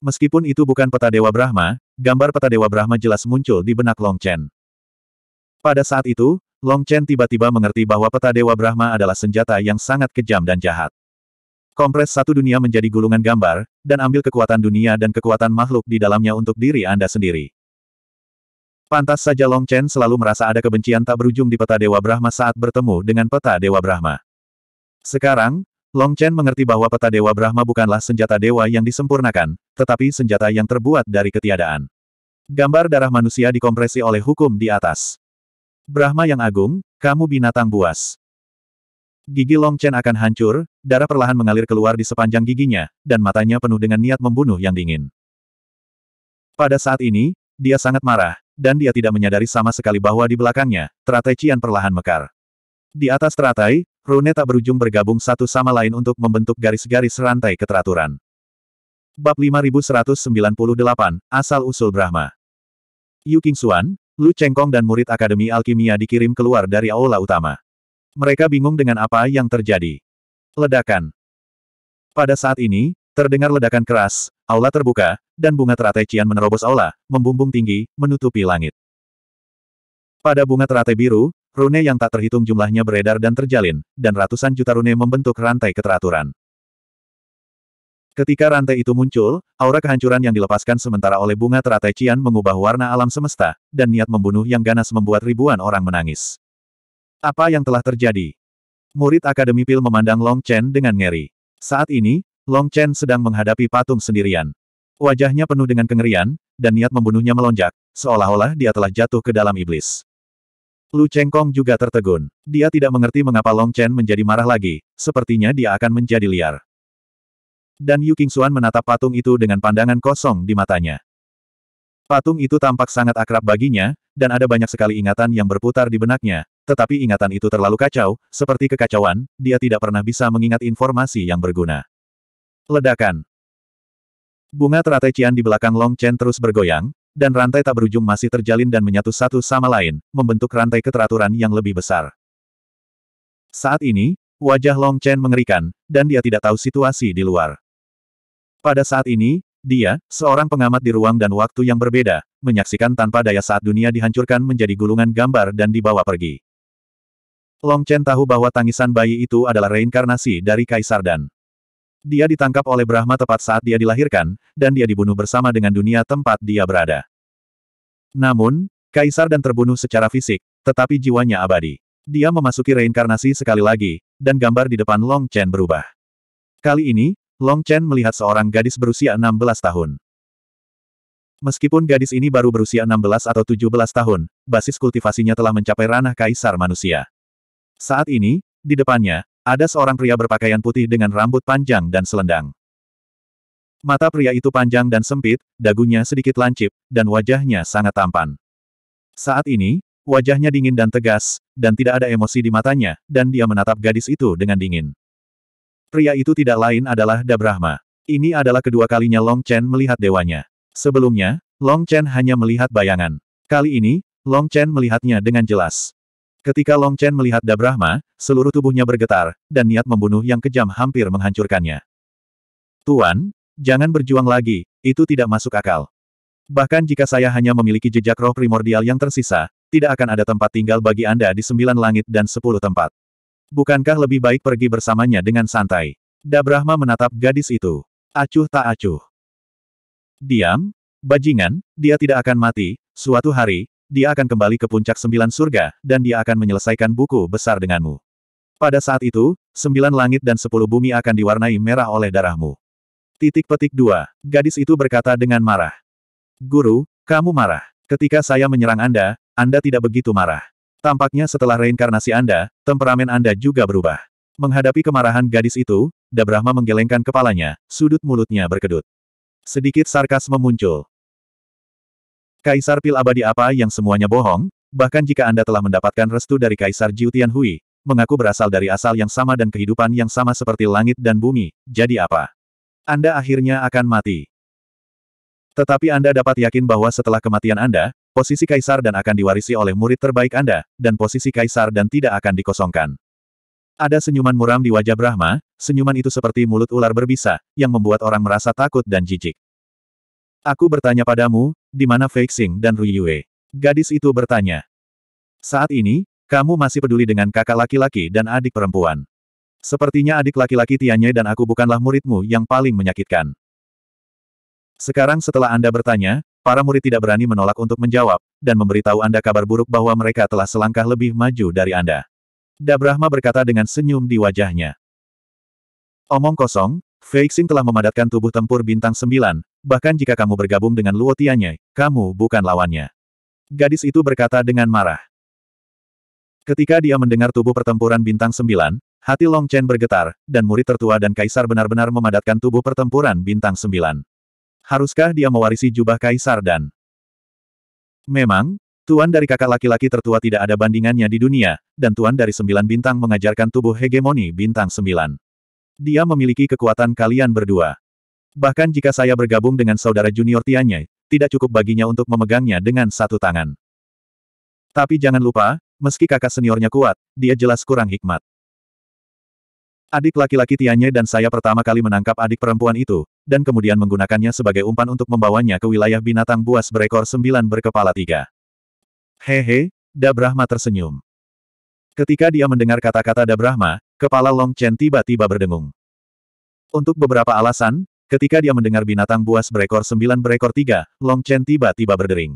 Meskipun itu bukan peta Dewa Brahma, gambar peta Dewa Brahma jelas muncul di benak Long Chen. Pada saat itu, Long Chen tiba-tiba mengerti bahwa peta Dewa Brahma adalah senjata yang sangat kejam dan jahat. Kompres satu dunia menjadi gulungan gambar, dan ambil kekuatan dunia dan kekuatan makhluk di dalamnya untuk diri Anda sendiri. Pantas saja Long Chen selalu merasa ada kebencian tak berujung di peta Dewa Brahma saat bertemu dengan peta Dewa Brahma. Sekarang, Long Chen mengerti bahwa peta Dewa Brahma bukanlah senjata dewa yang disempurnakan, tetapi senjata yang terbuat dari ketiadaan. Gambar darah manusia dikompresi oleh hukum di atas. Brahma yang agung, kamu binatang buas. Gigi Long Chen akan hancur, darah perlahan mengalir keluar di sepanjang giginya, dan matanya penuh dengan niat membunuh yang dingin. Pada saat ini, dia sangat marah, dan dia tidak menyadari sama sekali bahwa di belakangnya, teratai Cian perlahan mekar. Di atas teratai, rune tak berujung bergabung satu sama lain untuk membentuk garis-garis rantai keteraturan. Bab 5198, Asal-Usul Brahma Yu Xuan, Lu Chengkong dan murid Akademi Alkimia dikirim keluar dari aula utama. Mereka bingung dengan apa yang terjadi. Ledakan. Pada saat ini, terdengar ledakan keras, aula terbuka, dan bunga teratai cian menerobos aula, membumbung tinggi, menutupi langit. Pada bunga teratai biru, rune yang tak terhitung jumlahnya beredar dan terjalin, dan ratusan juta rune membentuk rantai keteraturan. Ketika rantai itu muncul, aura kehancuran yang dilepaskan sementara oleh bunga teratai Cian mengubah warna alam semesta, dan niat membunuh yang ganas membuat ribuan orang menangis. Apa yang telah terjadi? Murid Akademi Pil memandang Long Chen dengan ngeri. Saat ini, Long Chen sedang menghadapi patung sendirian. Wajahnya penuh dengan kengerian, dan niat membunuhnya melonjak, seolah-olah dia telah jatuh ke dalam iblis. Lu Chengkong juga tertegun. Dia tidak mengerti mengapa Long Chen menjadi marah lagi, sepertinya dia akan menjadi liar. Dan Yu Qingxuan menatap patung itu dengan pandangan kosong di matanya. Patung itu tampak sangat akrab baginya, dan ada banyak sekali ingatan yang berputar di benaknya, tetapi ingatan itu terlalu kacau, seperti kekacauan, dia tidak pernah bisa mengingat informasi yang berguna. Ledakan Bunga teratai Cian di belakang Long Chen terus bergoyang, dan rantai tak berujung masih terjalin dan menyatu satu sama lain, membentuk rantai keteraturan yang lebih besar. Saat ini, wajah Long Chen mengerikan, dan dia tidak tahu situasi di luar. Pada saat ini, dia, seorang pengamat di ruang dan waktu yang berbeda, menyaksikan tanpa daya saat dunia dihancurkan menjadi gulungan gambar dan dibawa pergi. Long Chen tahu bahwa tangisan bayi itu adalah reinkarnasi dari Kaisar Dan. Dia ditangkap oleh Brahma tepat saat dia dilahirkan, dan dia dibunuh bersama dengan dunia tempat dia berada. Namun, Kaisar Dan terbunuh secara fisik, tetapi jiwanya abadi. Dia memasuki reinkarnasi sekali lagi, dan gambar di depan Long Chen berubah. Kali ini, Long Chen melihat seorang gadis berusia 16 tahun. Meskipun gadis ini baru berusia 16 atau 17 tahun, basis kultivasinya telah mencapai ranah kaisar manusia. Saat ini, di depannya, ada seorang pria berpakaian putih dengan rambut panjang dan selendang. Mata pria itu panjang dan sempit, dagunya sedikit lancip, dan wajahnya sangat tampan. Saat ini, wajahnya dingin dan tegas, dan tidak ada emosi di matanya, dan dia menatap gadis itu dengan dingin. Pria itu tidak lain adalah Dabrahma. Ini adalah kedua kalinya Long Chen melihat dewanya. Sebelumnya, Long Chen hanya melihat bayangan. Kali ini, Long Chen melihatnya dengan jelas. Ketika Long Chen melihat Dabrahma, seluruh tubuhnya bergetar, dan niat membunuh yang kejam hampir menghancurkannya. Tuan, jangan berjuang lagi, itu tidak masuk akal. Bahkan jika saya hanya memiliki jejak roh primordial yang tersisa, tidak akan ada tempat tinggal bagi Anda di sembilan langit dan sepuluh tempat. Bukankah lebih baik pergi bersamanya dengan santai? Dabrahma menatap gadis itu. Acuh tak acuh. Diam, bajingan, dia tidak akan mati, suatu hari, dia akan kembali ke puncak sembilan surga, dan dia akan menyelesaikan buku besar denganmu. Pada saat itu, sembilan langit dan sepuluh bumi akan diwarnai merah oleh darahmu. Titik petik dua, gadis itu berkata dengan marah. Guru, kamu marah. Ketika saya menyerang Anda, Anda tidak begitu marah. Tampaknya setelah reinkarnasi Anda, temperamen Anda juga berubah. Menghadapi kemarahan gadis itu, Dabrahma menggelengkan kepalanya, sudut mulutnya berkedut. Sedikit sarkas memuncul. Kaisar Pil Abadi apa yang semuanya bohong, bahkan jika Anda telah mendapatkan restu dari Kaisar Jiu Hui, mengaku berasal dari asal yang sama dan kehidupan yang sama seperti langit dan bumi, jadi apa? Anda akhirnya akan mati. Tetapi Anda dapat yakin bahwa setelah kematian Anda, posisi kaisar dan akan diwarisi oleh murid terbaik Anda, dan posisi kaisar dan tidak akan dikosongkan. Ada senyuman muram di wajah Brahma, senyuman itu seperti mulut ular berbisa, yang membuat orang merasa takut dan jijik. Aku bertanya padamu, di mana Feixing dan Rui Yue. Gadis itu bertanya. Saat ini, kamu masih peduli dengan kakak laki-laki dan adik perempuan. Sepertinya adik laki-laki Tianye dan aku bukanlah muridmu yang paling menyakitkan. Sekarang setelah Anda bertanya, para murid tidak berani menolak untuk menjawab, dan memberitahu Anda kabar buruk bahwa mereka telah selangkah lebih maju dari Anda. Dabrahma berkata dengan senyum di wajahnya. Omong kosong, Feixing telah memadatkan tubuh tempur bintang sembilan, bahkan jika kamu bergabung dengan Luo Tianye, kamu bukan lawannya. Gadis itu berkata dengan marah. Ketika dia mendengar tubuh pertempuran bintang sembilan, hati Long Chen bergetar, dan murid tertua dan kaisar benar-benar memadatkan tubuh pertempuran bintang sembilan. Haruskah dia mewarisi jubah kaisar dan... Memang, tuan dari kakak laki-laki tertua tidak ada bandingannya di dunia, dan tuan dari sembilan bintang mengajarkan tubuh hegemoni bintang sembilan. Dia memiliki kekuatan kalian berdua. Bahkan jika saya bergabung dengan saudara junior Tianye, tidak cukup baginya untuk memegangnya dengan satu tangan. Tapi jangan lupa, meski kakak seniornya kuat, dia jelas kurang hikmat. Adik laki-laki Tianye dan saya pertama kali menangkap adik perempuan itu, dan kemudian menggunakannya sebagai umpan untuk membawanya ke wilayah binatang buas berekor sembilan berkepala tiga. Hehe, Dabrahma tersenyum. Ketika dia mendengar kata-kata Dabrahma, Kepala Long Chen tiba-tiba berdengung. Untuk beberapa alasan, ketika dia mendengar binatang buas berekor sembilan berekor tiga, Long Chen tiba-tiba berdering.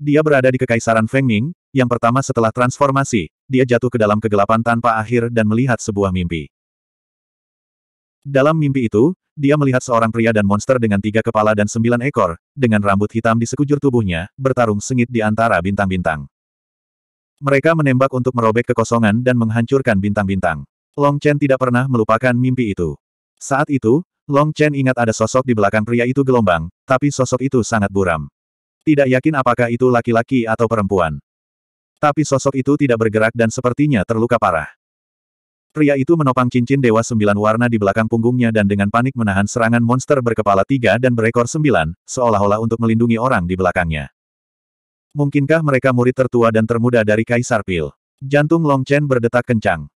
Dia berada di Kekaisaran Feng Ming, yang pertama setelah transformasi, dia jatuh ke dalam kegelapan tanpa akhir dan melihat sebuah mimpi. Dalam mimpi itu, dia melihat seorang pria dan monster dengan tiga kepala dan sembilan ekor, dengan rambut hitam di sekujur tubuhnya, bertarung sengit di antara bintang-bintang. Mereka menembak untuk merobek kekosongan dan menghancurkan bintang-bintang. Long Chen tidak pernah melupakan mimpi itu. Saat itu, Long Chen ingat ada sosok di belakang pria itu gelombang, tapi sosok itu sangat buram. Tidak yakin apakah itu laki-laki atau perempuan. Tapi sosok itu tidak bergerak dan sepertinya terluka parah. Pria itu menopang cincin dewa sembilan warna di belakang punggungnya dan dengan panik menahan serangan monster berkepala tiga dan berekor sembilan, seolah-olah untuk melindungi orang di belakangnya. Mungkinkah mereka murid tertua dan termuda dari Kaisar Pil? Jantung Long Chen berdetak kencang.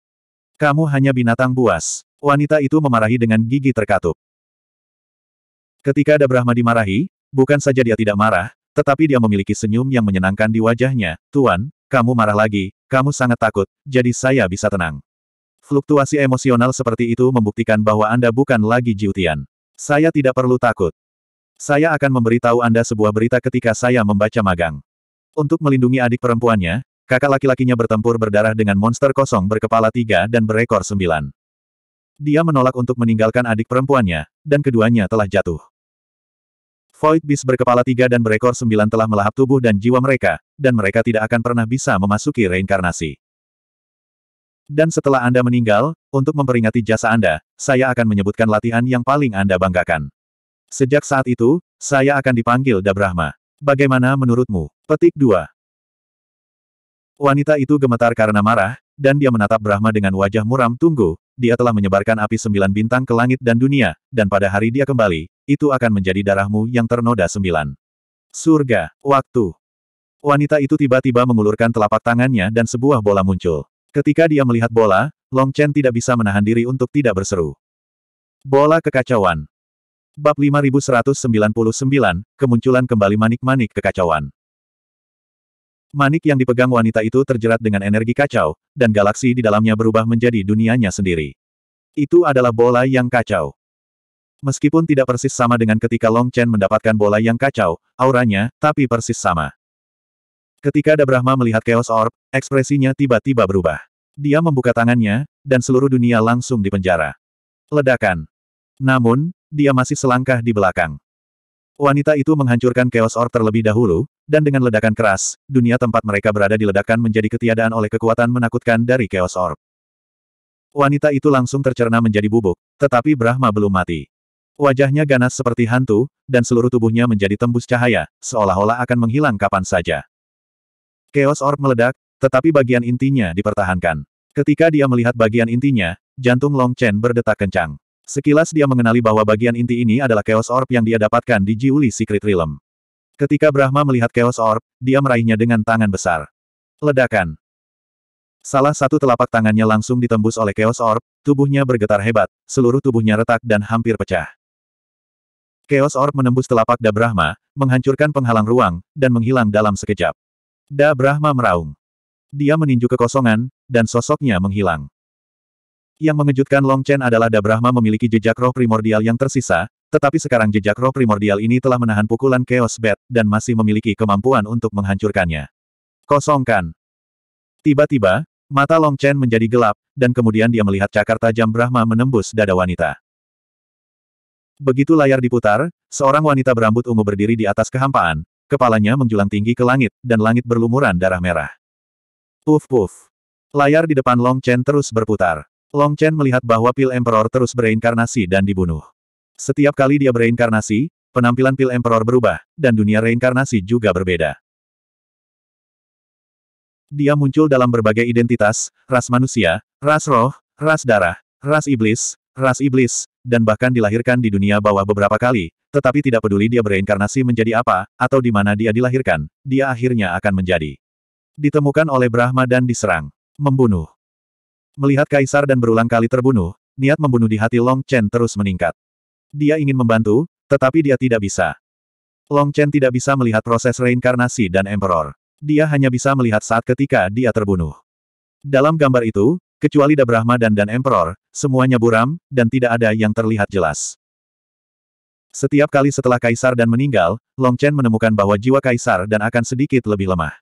Kamu hanya binatang buas. Wanita itu memarahi dengan gigi terkatup. Ketika ada Brahma dimarahi, bukan saja dia tidak marah, tetapi dia memiliki senyum yang menyenangkan di wajahnya. Tuan, kamu marah lagi, kamu sangat takut, jadi saya bisa tenang. Fluktuasi emosional seperti itu membuktikan bahwa Anda bukan lagi Jiutian. Saya tidak perlu takut. Saya akan memberitahu Anda sebuah berita ketika saya membaca magang. Untuk melindungi adik perempuannya, kakak laki-lakinya bertempur berdarah dengan monster kosong berkepala tiga dan berekor sembilan. Dia menolak untuk meninggalkan adik perempuannya, dan keduanya telah jatuh. Void Beast berkepala tiga dan berekor sembilan telah melahap tubuh dan jiwa mereka, dan mereka tidak akan pernah bisa memasuki reinkarnasi. Dan setelah Anda meninggal, untuk memperingati jasa Anda, saya akan menyebutkan latihan yang paling Anda banggakan. Sejak saat itu, saya akan dipanggil Dabrahma. Bagaimana menurutmu? Petik 2. Wanita itu gemetar karena marah, dan dia menatap Brahma dengan wajah muram tunggu, dia telah menyebarkan api sembilan bintang ke langit dan dunia, dan pada hari dia kembali, itu akan menjadi darahmu yang ternoda sembilan. Surga, waktu. Wanita itu tiba-tiba mengulurkan telapak tangannya dan sebuah bola muncul. Ketika dia melihat bola, Long Chen tidak bisa menahan diri untuk tidak berseru. Bola kekacauan. Bab 5199, kemunculan kembali manik-manik kekacauan. Manik yang dipegang wanita itu terjerat dengan energi kacau, dan galaksi di dalamnya berubah menjadi dunianya sendiri. Itu adalah bola yang kacau. Meskipun tidak persis sama dengan ketika Long Chen mendapatkan bola yang kacau, auranya, tapi persis sama. Ketika Dabrahma melihat Chaos Orb, ekspresinya tiba-tiba berubah. Dia membuka tangannya, dan seluruh dunia langsung dipenjara. Ledakan. Namun, dia masih selangkah di belakang. Wanita itu menghancurkan Chaos Orb terlebih dahulu, dan dengan ledakan keras, dunia tempat mereka berada diledakkan menjadi ketiadaan oleh kekuatan menakutkan dari Chaos Orb. Wanita itu langsung tercerna menjadi bubuk, tetapi Brahma belum mati. Wajahnya ganas seperti hantu, dan seluruh tubuhnya menjadi tembus cahaya, seolah-olah akan menghilang kapan saja. Chaos Orb meledak, tetapi bagian intinya dipertahankan. Ketika dia melihat bagian intinya, jantung Long Chen berdetak kencang. Sekilas dia mengenali bahwa bagian inti ini adalah Chaos Orb yang dia dapatkan di Jiuli Secret Realm. Ketika Brahma melihat Chaos Orb, dia meraihnya dengan tangan besar. Ledakan. Salah satu telapak tangannya langsung ditembus oleh Chaos Orb, tubuhnya bergetar hebat, seluruh tubuhnya retak dan hampir pecah. Chaos Orb menembus telapak Da Brahma, menghancurkan penghalang ruang, dan menghilang dalam sekejap. Da Brahma meraung. Dia meninju kekosongan, dan sosoknya menghilang. Yang mengejutkan Long Chen adalah Brahma memiliki jejak roh primordial yang tersisa, tetapi sekarang jejak roh primordial ini telah menahan pukulan Chaos Bat, dan masih memiliki kemampuan untuk menghancurkannya. Kosongkan. Tiba-tiba, mata Long Chen menjadi gelap, dan kemudian dia melihat cakar tajam Brahma menembus dada wanita. Begitu layar diputar, seorang wanita berambut ungu berdiri di atas kehampaan, kepalanya menjulang tinggi ke langit, dan langit berlumuran darah merah. Puf-puf. Layar di depan Long Chen terus berputar. Long Chen melihat bahwa pil Emperor terus bereinkarnasi dan dibunuh. Setiap kali dia bereinkarnasi, penampilan pil Emperor berubah, dan dunia reinkarnasi juga berbeda. Dia muncul dalam berbagai identitas, ras manusia, ras roh, ras darah, ras iblis, ras iblis, dan bahkan dilahirkan di dunia bawah beberapa kali, tetapi tidak peduli dia bereinkarnasi menjadi apa, atau di mana dia dilahirkan, dia akhirnya akan menjadi. Ditemukan oleh Brahma dan diserang. Membunuh. Melihat kaisar dan berulang kali terbunuh, niat membunuh di hati Long Chen terus meningkat. Dia ingin membantu, tetapi dia tidak bisa. Long Chen tidak bisa melihat proses reinkarnasi dan emperor. Dia hanya bisa melihat saat ketika dia terbunuh. Dalam gambar itu, kecuali Da Brahma dan Dan Emperor, semuanya buram, dan tidak ada yang terlihat jelas. Setiap kali setelah kaisar dan meninggal, Long Chen menemukan bahwa jiwa kaisar dan akan sedikit lebih lemah.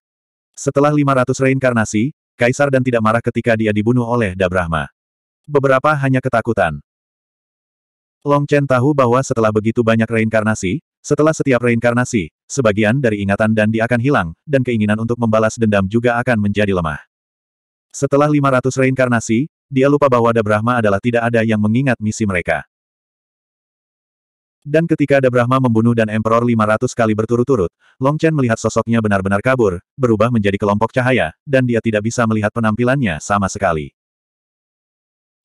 Setelah 500 reinkarnasi, Kaisar dan tidak marah ketika dia dibunuh oleh Dabrahma. Beberapa hanya ketakutan. Long Chen tahu bahwa setelah begitu banyak reinkarnasi, setelah setiap reinkarnasi, sebagian dari ingatan dan dia akan hilang, dan keinginan untuk membalas dendam juga akan menjadi lemah. Setelah 500 reinkarnasi, dia lupa bahwa Dabrahma adalah tidak ada yang mengingat misi mereka. Dan ketika ada Brahma membunuh dan Emperor 500 kali berturut-turut, Long Chen melihat sosoknya benar-benar kabur, berubah menjadi kelompok cahaya, dan dia tidak bisa melihat penampilannya sama sekali.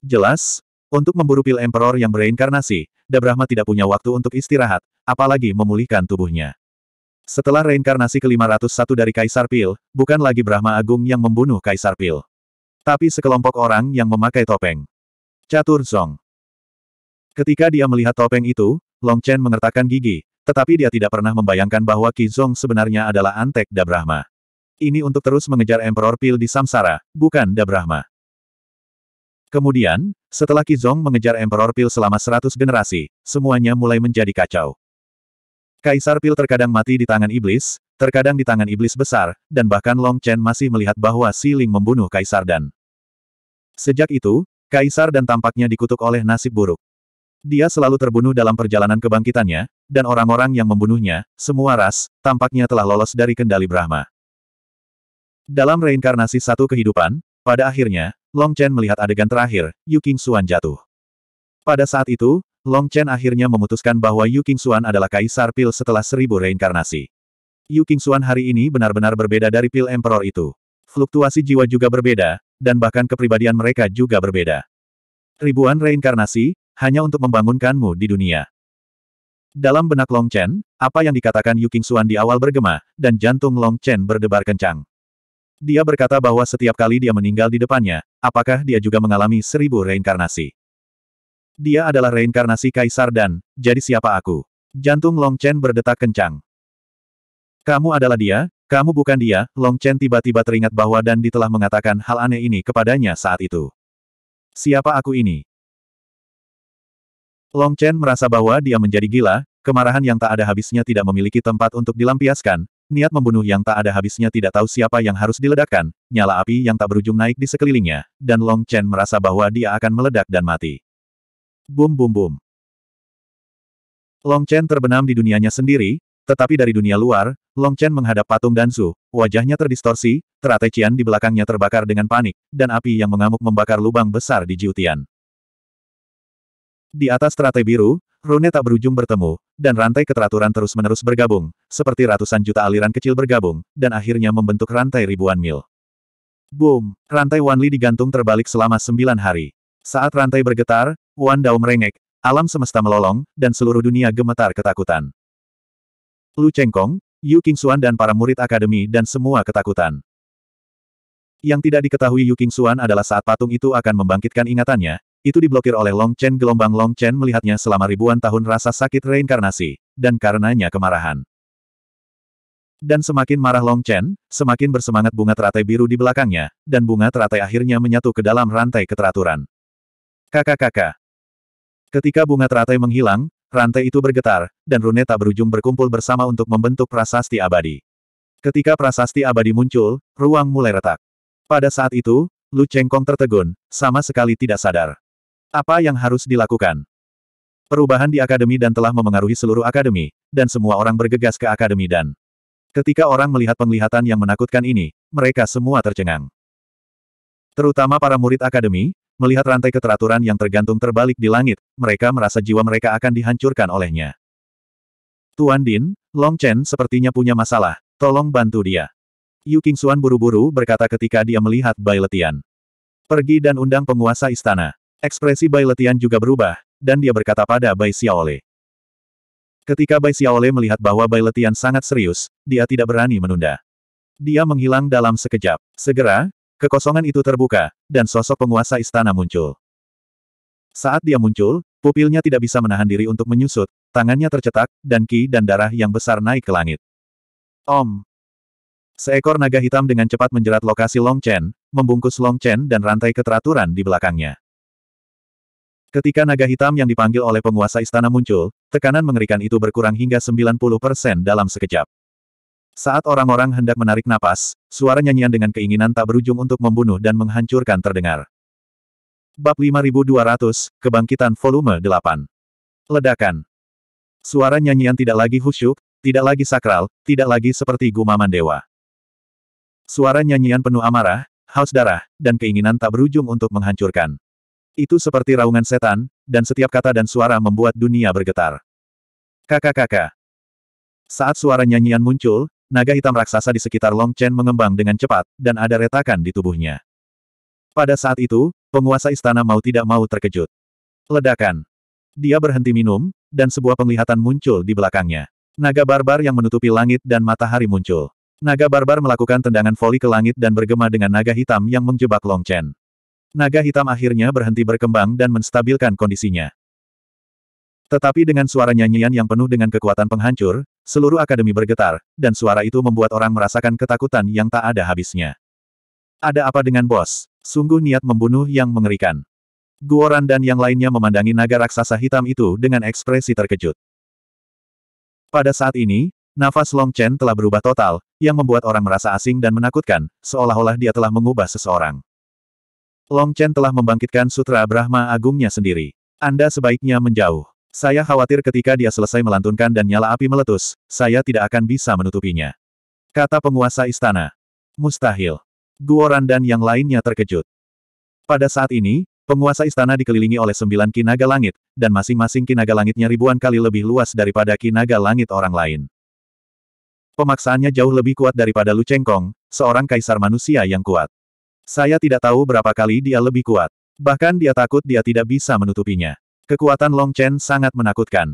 Jelas, untuk memburu pil Emperor yang bereinkarnasi, Da Brahma tidak punya waktu untuk istirahat, apalagi memulihkan tubuhnya. Setelah reinkarnasi ke-501 dari Kaisar Pil, bukan lagi Brahma Agung yang membunuh Kaisar Pil. Tapi sekelompok orang yang memakai topeng. Catur Zong. Ketika dia melihat topeng itu, Long Chen mengertakkan gigi, tetapi dia tidak pernah membayangkan bahwa Qizong sebenarnya adalah Antek Dabrahma. Ini untuk terus mengejar Emperor Pil di Samsara, bukan Dabrahma. Kemudian, setelah Qizong mengejar Emperor Pil selama 100 generasi, semuanya mulai menjadi kacau. Kaisar Pil terkadang mati di tangan iblis, terkadang di tangan iblis besar, dan bahkan Long Chen masih melihat bahwa Si Ling membunuh Kaisar Dan. Sejak itu, Kaisar Dan tampaknya dikutuk oleh nasib buruk. Dia selalu terbunuh dalam perjalanan kebangkitannya, dan orang-orang yang membunuhnya, semua ras, tampaknya telah lolos dari kendali Brahma. Dalam reinkarnasi satu kehidupan, pada akhirnya, Long Chen melihat adegan terakhir, Yu King Xuan jatuh. Pada saat itu, Long Chen akhirnya memutuskan bahwa Yu King Xuan adalah kaisar pil setelah seribu reinkarnasi. Yu King Xuan hari ini benar-benar berbeda dari pil emperor itu. Fluktuasi jiwa juga berbeda, dan bahkan kepribadian mereka juga berbeda. Ribuan reinkarnasi, hanya untuk membangunkanmu di dunia. Dalam benak Long Chen, apa yang dikatakan Yu King Xuan di awal bergema, dan jantung Long Chen berdebar kencang. Dia berkata bahwa setiap kali dia meninggal di depannya, apakah dia juga mengalami seribu reinkarnasi? Dia adalah reinkarnasi kaisar dan, jadi siapa aku? Jantung Long Chen berdetak kencang. Kamu adalah dia, kamu bukan dia, Long Chen tiba-tiba teringat bahwa Dan telah mengatakan hal aneh ini kepadanya saat itu. Siapa aku ini? Long Chen merasa bahwa dia menjadi gila, kemarahan yang tak ada habisnya tidak memiliki tempat untuk dilampiaskan, niat membunuh yang tak ada habisnya tidak tahu siapa yang harus diledakkan, nyala api yang tak berujung naik di sekelilingnya, dan Long Chen merasa bahwa dia akan meledak dan mati. Bum bum bum. Long Chen terbenam di dunianya sendiri, tetapi dari dunia luar, Long Chen menghadap patung Dansu, wajahnya terdistorsi, teratai Cian di belakangnya terbakar dengan panik, dan api yang mengamuk membakar lubang besar di Jiutian. Di atas teratai biru, rune tak berujung bertemu, dan rantai keteraturan terus-menerus bergabung, seperti ratusan juta aliran kecil bergabung, dan akhirnya membentuk rantai ribuan mil. Boom! Rantai Wanli digantung terbalik selama sembilan hari. Saat rantai bergetar, Wan Dao merengek, alam semesta melolong, dan seluruh dunia gemetar ketakutan. Lu Chengkong, Yu Qingxuan dan para murid akademi dan semua ketakutan. Yang tidak diketahui Yu Qingxuan adalah saat patung itu akan membangkitkan ingatannya, itu diblokir oleh Long Chen gelombang Long Chen melihatnya selama ribuan tahun rasa sakit reinkarnasi, dan karenanya kemarahan. Dan semakin marah Long Chen, semakin bersemangat bunga teratai biru di belakangnya, dan bunga teratai akhirnya menyatu ke dalam rantai keteraturan. Kakak-kakak. Ketika bunga teratai menghilang, rantai itu bergetar, dan rune tak berujung berkumpul bersama untuk membentuk prasasti abadi. Ketika prasasti abadi muncul, ruang mulai retak. Pada saat itu, Lu Chengkong tertegun, sama sekali tidak sadar. Apa yang harus dilakukan? Perubahan di akademi dan telah memengaruhi seluruh akademi, dan semua orang bergegas ke akademi dan. Ketika orang melihat penglihatan yang menakutkan ini, mereka semua tercengang. Terutama para murid akademi, melihat rantai keteraturan yang tergantung terbalik di langit, mereka merasa jiwa mereka akan dihancurkan olehnya. Tuan Din, Long Chen sepertinya punya masalah, tolong bantu dia. Yu Qingxuan buru-buru berkata ketika dia melihat Bai Letian. Pergi dan undang penguasa istana. Ekspresi Bai Letian juga berubah, dan dia berkata pada Bai Xiaole. Ketika Bai Xiaole melihat bahwa Bai Letian sangat serius, dia tidak berani menunda. Dia menghilang dalam sekejap. Segera, kekosongan itu terbuka, dan sosok penguasa istana muncul. Saat dia muncul, pupilnya tidak bisa menahan diri untuk menyusut, tangannya tercetak, dan ki dan darah yang besar naik ke langit. Om! Seekor naga hitam dengan cepat menjerat lokasi Long Chen, membungkus Long Chen dan rantai keteraturan di belakangnya. Ketika naga hitam yang dipanggil oleh penguasa istana muncul, tekanan mengerikan itu berkurang hingga 90% dalam sekejap. Saat orang-orang hendak menarik napas, suara nyanyian dengan keinginan tak berujung untuk membunuh dan menghancurkan terdengar. Bab 5200, Kebangkitan Volume 8 Ledakan Suara nyanyian tidak lagi khusyuk, tidak lagi sakral, tidak lagi seperti gumaman dewa. Suara nyanyian penuh amarah, haus darah, dan keinginan tak berujung untuk menghancurkan. Itu seperti raungan setan, dan setiap kata dan suara membuat dunia bergetar. Kakak-kakak. Saat suara nyanyian muncul, naga hitam raksasa di sekitar Long Chen mengembang dengan cepat, dan ada retakan di tubuhnya. Pada saat itu, penguasa istana mau tidak mau terkejut. Ledakan. Dia berhenti minum, dan sebuah penglihatan muncul di belakangnya. Naga barbar yang menutupi langit dan matahari muncul. Naga barbar melakukan tendangan voli ke langit dan bergema dengan naga hitam yang menjebak Long Chen. Naga hitam akhirnya berhenti berkembang dan menstabilkan kondisinya. Tetapi dengan suara nyanyian yang penuh dengan kekuatan penghancur, seluruh akademi bergetar, dan suara itu membuat orang merasakan ketakutan yang tak ada habisnya. Ada apa dengan bos? Sungguh niat membunuh yang mengerikan. Guoran dan yang lainnya memandangi naga raksasa hitam itu dengan ekspresi terkejut. Pada saat ini, nafas Long Chen telah berubah total, yang membuat orang merasa asing dan menakutkan, seolah-olah dia telah mengubah seseorang. Long Chen telah membangkitkan sutra Brahma agungnya sendiri. Anda sebaiknya menjauh. Saya khawatir ketika dia selesai melantunkan dan nyala api meletus, saya tidak akan bisa menutupinya. Kata penguasa istana. Mustahil. Guoran dan yang lainnya terkejut. Pada saat ini, penguasa istana dikelilingi oleh sembilan kinaga langit, dan masing-masing kinaga langitnya ribuan kali lebih luas daripada kinaga langit orang lain. Pemaksaannya jauh lebih kuat daripada Lu Chengkong, seorang kaisar manusia yang kuat. Saya tidak tahu berapa kali dia lebih kuat. Bahkan dia takut dia tidak bisa menutupinya. Kekuatan Long Chen sangat menakutkan.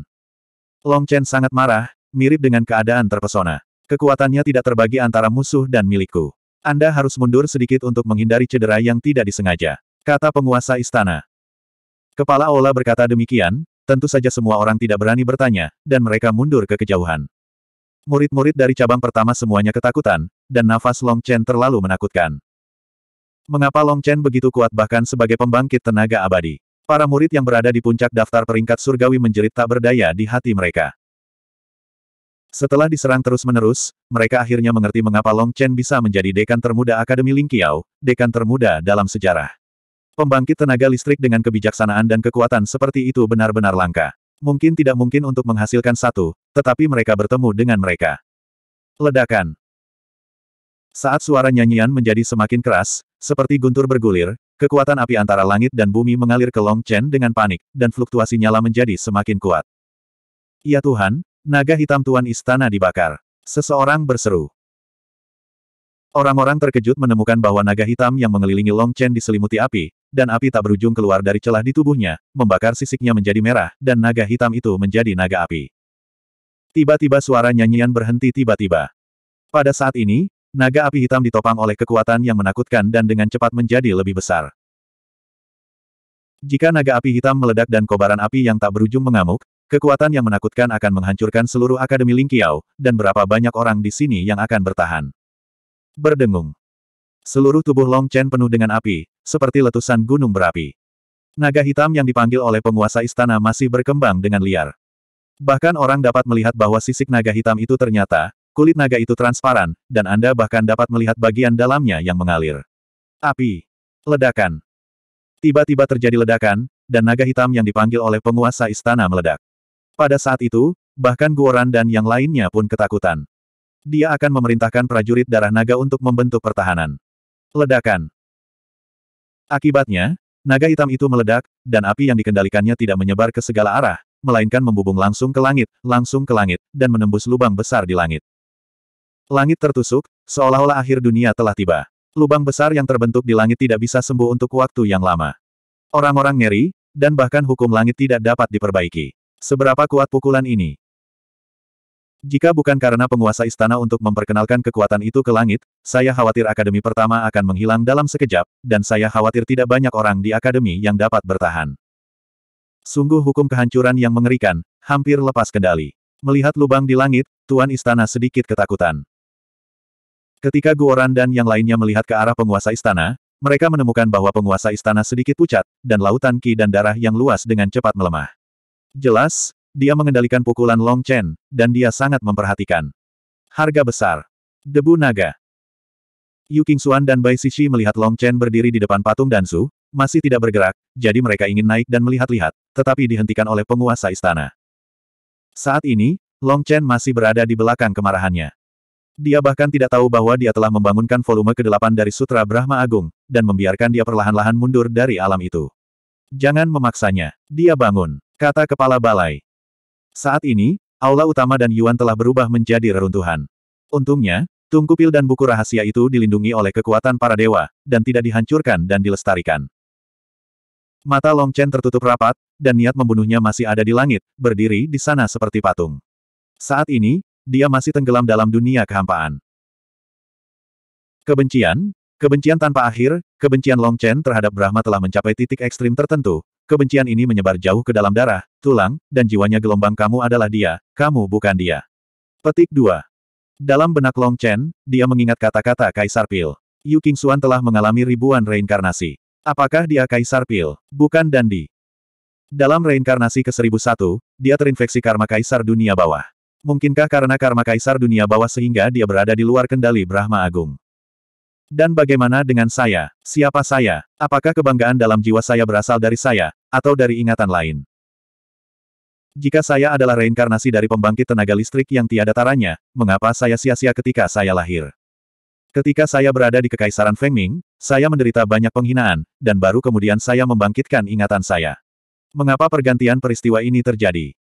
Long Chen sangat marah, mirip dengan keadaan terpesona. Kekuatannya tidak terbagi antara musuh dan milikku. Anda harus mundur sedikit untuk menghindari cedera yang tidak disengaja, kata penguasa istana. Kepala Ola berkata demikian, tentu saja semua orang tidak berani bertanya, dan mereka mundur ke kejauhan. Murid-murid dari cabang pertama semuanya ketakutan, dan nafas Long Chen terlalu menakutkan. Mengapa Long Chen begitu kuat bahkan sebagai pembangkit tenaga abadi? Para murid yang berada di puncak daftar peringkat surgawi menjerit tak berdaya di hati mereka. Setelah diserang terus-menerus, mereka akhirnya mengerti mengapa Long Chen bisa menjadi dekan termuda Akademi Ling Lingqiao, dekan termuda dalam sejarah. Pembangkit tenaga listrik dengan kebijaksanaan dan kekuatan seperti itu benar-benar langka. Mungkin tidak mungkin untuk menghasilkan satu, tetapi mereka bertemu dengan mereka. Ledakan. Saat suara nyanyian menjadi semakin keras, seperti guntur bergulir, kekuatan api antara langit dan bumi mengalir ke Long Chen dengan panik, dan fluktuasi nyala menjadi semakin kuat. Ya Tuhan, naga hitam Tuan Istana dibakar. Seseorang berseru. Orang-orang terkejut menemukan bahwa naga hitam yang mengelilingi Long Chen diselimuti api, dan api tak berujung keluar dari celah di tubuhnya, membakar sisiknya menjadi merah, dan naga hitam itu menjadi naga api. Tiba-tiba suara nyanyian berhenti tiba-tiba. Pada saat ini, Naga api hitam ditopang oleh kekuatan yang menakutkan dan dengan cepat menjadi lebih besar. Jika naga api hitam meledak dan kobaran api yang tak berujung mengamuk, kekuatan yang menakutkan akan menghancurkan seluruh Akademi Lingqiao, dan berapa banyak orang di sini yang akan bertahan. Berdengung. Seluruh tubuh Long Chen penuh dengan api, seperti letusan gunung berapi. Naga hitam yang dipanggil oleh penguasa istana masih berkembang dengan liar. Bahkan orang dapat melihat bahwa sisik naga hitam itu ternyata, Kulit naga itu transparan, dan Anda bahkan dapat melihat bagian dalamnya yang mengalir. Api. Ledakan. Tiba-tiba terjadi ledakan, dan naga hitam yang dipanggil oleh penguasa istana meledak. Pada saat itu, bahkan Guoran dan yang lainnya pun ketakutan. Dia akan memerintahkan prajurit darah naga untuk membentuk pertahanan. Ledakan. Akibatnya, naga hitam itu meledak, dan api yang dikendalikannya tidak menyebar ke segala arah, melainkan membubung langsung ke langit, langsung ke langit, dan menembus lubang besar di langit. Langit tertusuk, seolah-olah akhir dunia telah tiba. Lubang besar yang terbentuk di langit tidak bisa sembuh untuk waktu yang lama. Orang-orang ngeri, dan bahkan hukum langit tidak dapat diperbaiki. Seberapa kuat pukulan ini? Jika bukan karena penguasa istana untuk memperkenalkan kekuatan itu ke langit, saya khawatir akademi pertama akan menghilang dalam sekejap, dan saya khawatir tidak banyak orang di akademi yang dapat bertahan. Sungguh hukum kehancuran yang mengerikan, hampir lepas kendali. Melihat lubang di langit, Tuan Istana sedikit ketakutan. Ketika Guoran dan yang lainnya melihat ke arah penguasa istana, mereka menemukan bahwa penguasa istana sedikit pucat, dan lautan ki dan darah yang luas dengan cepat melemah. Jelas, dia mengendalikan pukulan Long Chen, dan dia sangat memperhatikan. Harga besar. Debu naga. Yu Qingxuan dan Bai Shishi melihat Long Chen berdiri di depan patung Su, masih tidak bergerak, jadi mereka ingin naik dan melihat-lihat, tetapi dihentikan oleh penguasa istana. Saat ini, Long Chen masih berada di belakang kemarahannya. Dia bahkan tidak tahu bahwa dia telah membangunkan volume ke-8 dari Sutra Brahma Agung, dan membiarkan dia perlahan-lahan mundur dari alam itu. Jangan memaksanya. Dia bangun, kata kepala balai. Saat ini, aula utama dan Yuan telah berubah menjadi reruntuhan. Untungnya, tungku pil dan buku rahasia itu dilindungi oleh kekuatan para dewa, dan tidak dihancurkan dan dilestarikan. Mata Long Chen tertutup rapat, dan niat membunuhnya masih ada di langit, berdiri di sana seperti patung. Saat ini, dia masih tenggelam dalam dunia kehampaan. Kebencian, kebencian tanpa akhir, kebencian Long Chen terhadap Brahma telah mencapai titik ekstrim tertentu, kebencian ini menyebar jauh ke dalam darah, tulang, dan jiwanya gelombang kamu adalah dia, kamu bukan dia. Petik 2. Dalam benak Long Chen, dia mengingat kata-kata Kaisar Pil. Yu Xuan telah mengalami ribuan reinkarnasi. Apakah dia Kaisar Pil? Bukan Dandi. Dalam reinkarnasi ke-1001, dia terinfeksi karma Kaisar dunia bawah. Mungkinkah karena karma kaisar dunia bawah sehingga dia berada di luar kendali Brahma Agung? Dan bagaimana dengan saya? Siapa saya? Apakah kebanggaan dalam jiwa saya berasal dari saya, atau dari ingatan lain? Jika saya adalah reinkarnasi dari pembangkit tenaga listrik yang tiada taranya, mengapa saya sia-sia ketika saya lahir? Ketika saya berada di Kekaisaran Feng Ming, saya menderita banyak penghinaan, dan baru kemudian saya membangkitkan ingatan saya. Mengapa pergantian peristiwa ini terjadi?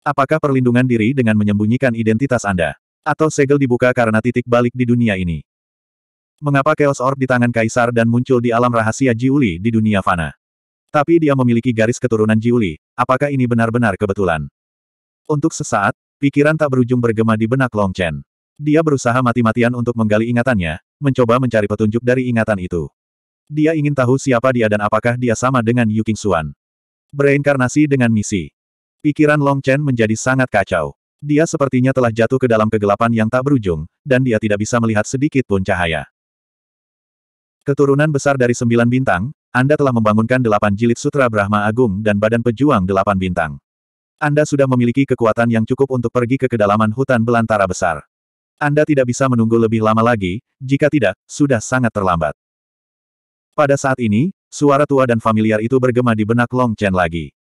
Apakah perlindungan diri dengan menyembunyikan identitas Anda? Atau segel dibuka karena titik balik di dunia ini? Mengapa Chaos Orb di tangan Kaisar dan muncul di alam rahasia Jiuli di dunia fana? Tapi dia memiliki garis keturunan Jiuli, apakah ini benar-benar kebetulan? Untuk sesaat, pikiran tak berujung bergema di benak Long Chen. Dia berusaha mati-matian untuk menggali ingatannya, mencoba mencari petunjuk dari ingatan itu. Dia ingin tahu siapa dia dan apakah dia sama dengan Yu Xuan. Bereinkarnasi dengan misi. Pikiran Long Chen menjadi sangat kacau. Dia sepertinya telah jatuh ke dalam kegelapan yang tak berujung, dan dia tidak bisa melihat sedikit pun cahaya. Keturunan besar dari sembilan bintang, Anda telah membangunkan delapan jilid Sutra Brahma Agung dan Badan Pejuang delapan bintang. Anda sudah memiliki kekuatan yang cukup untuk pergi ke kedalaman hutan belantara besar. Anda tidak bisa menunggu lebih lama lagi, jika tidak, sudah sangat terlambat. Pada saat ini, suara tua dan familiar itu bergema di benak Long Chen lagi.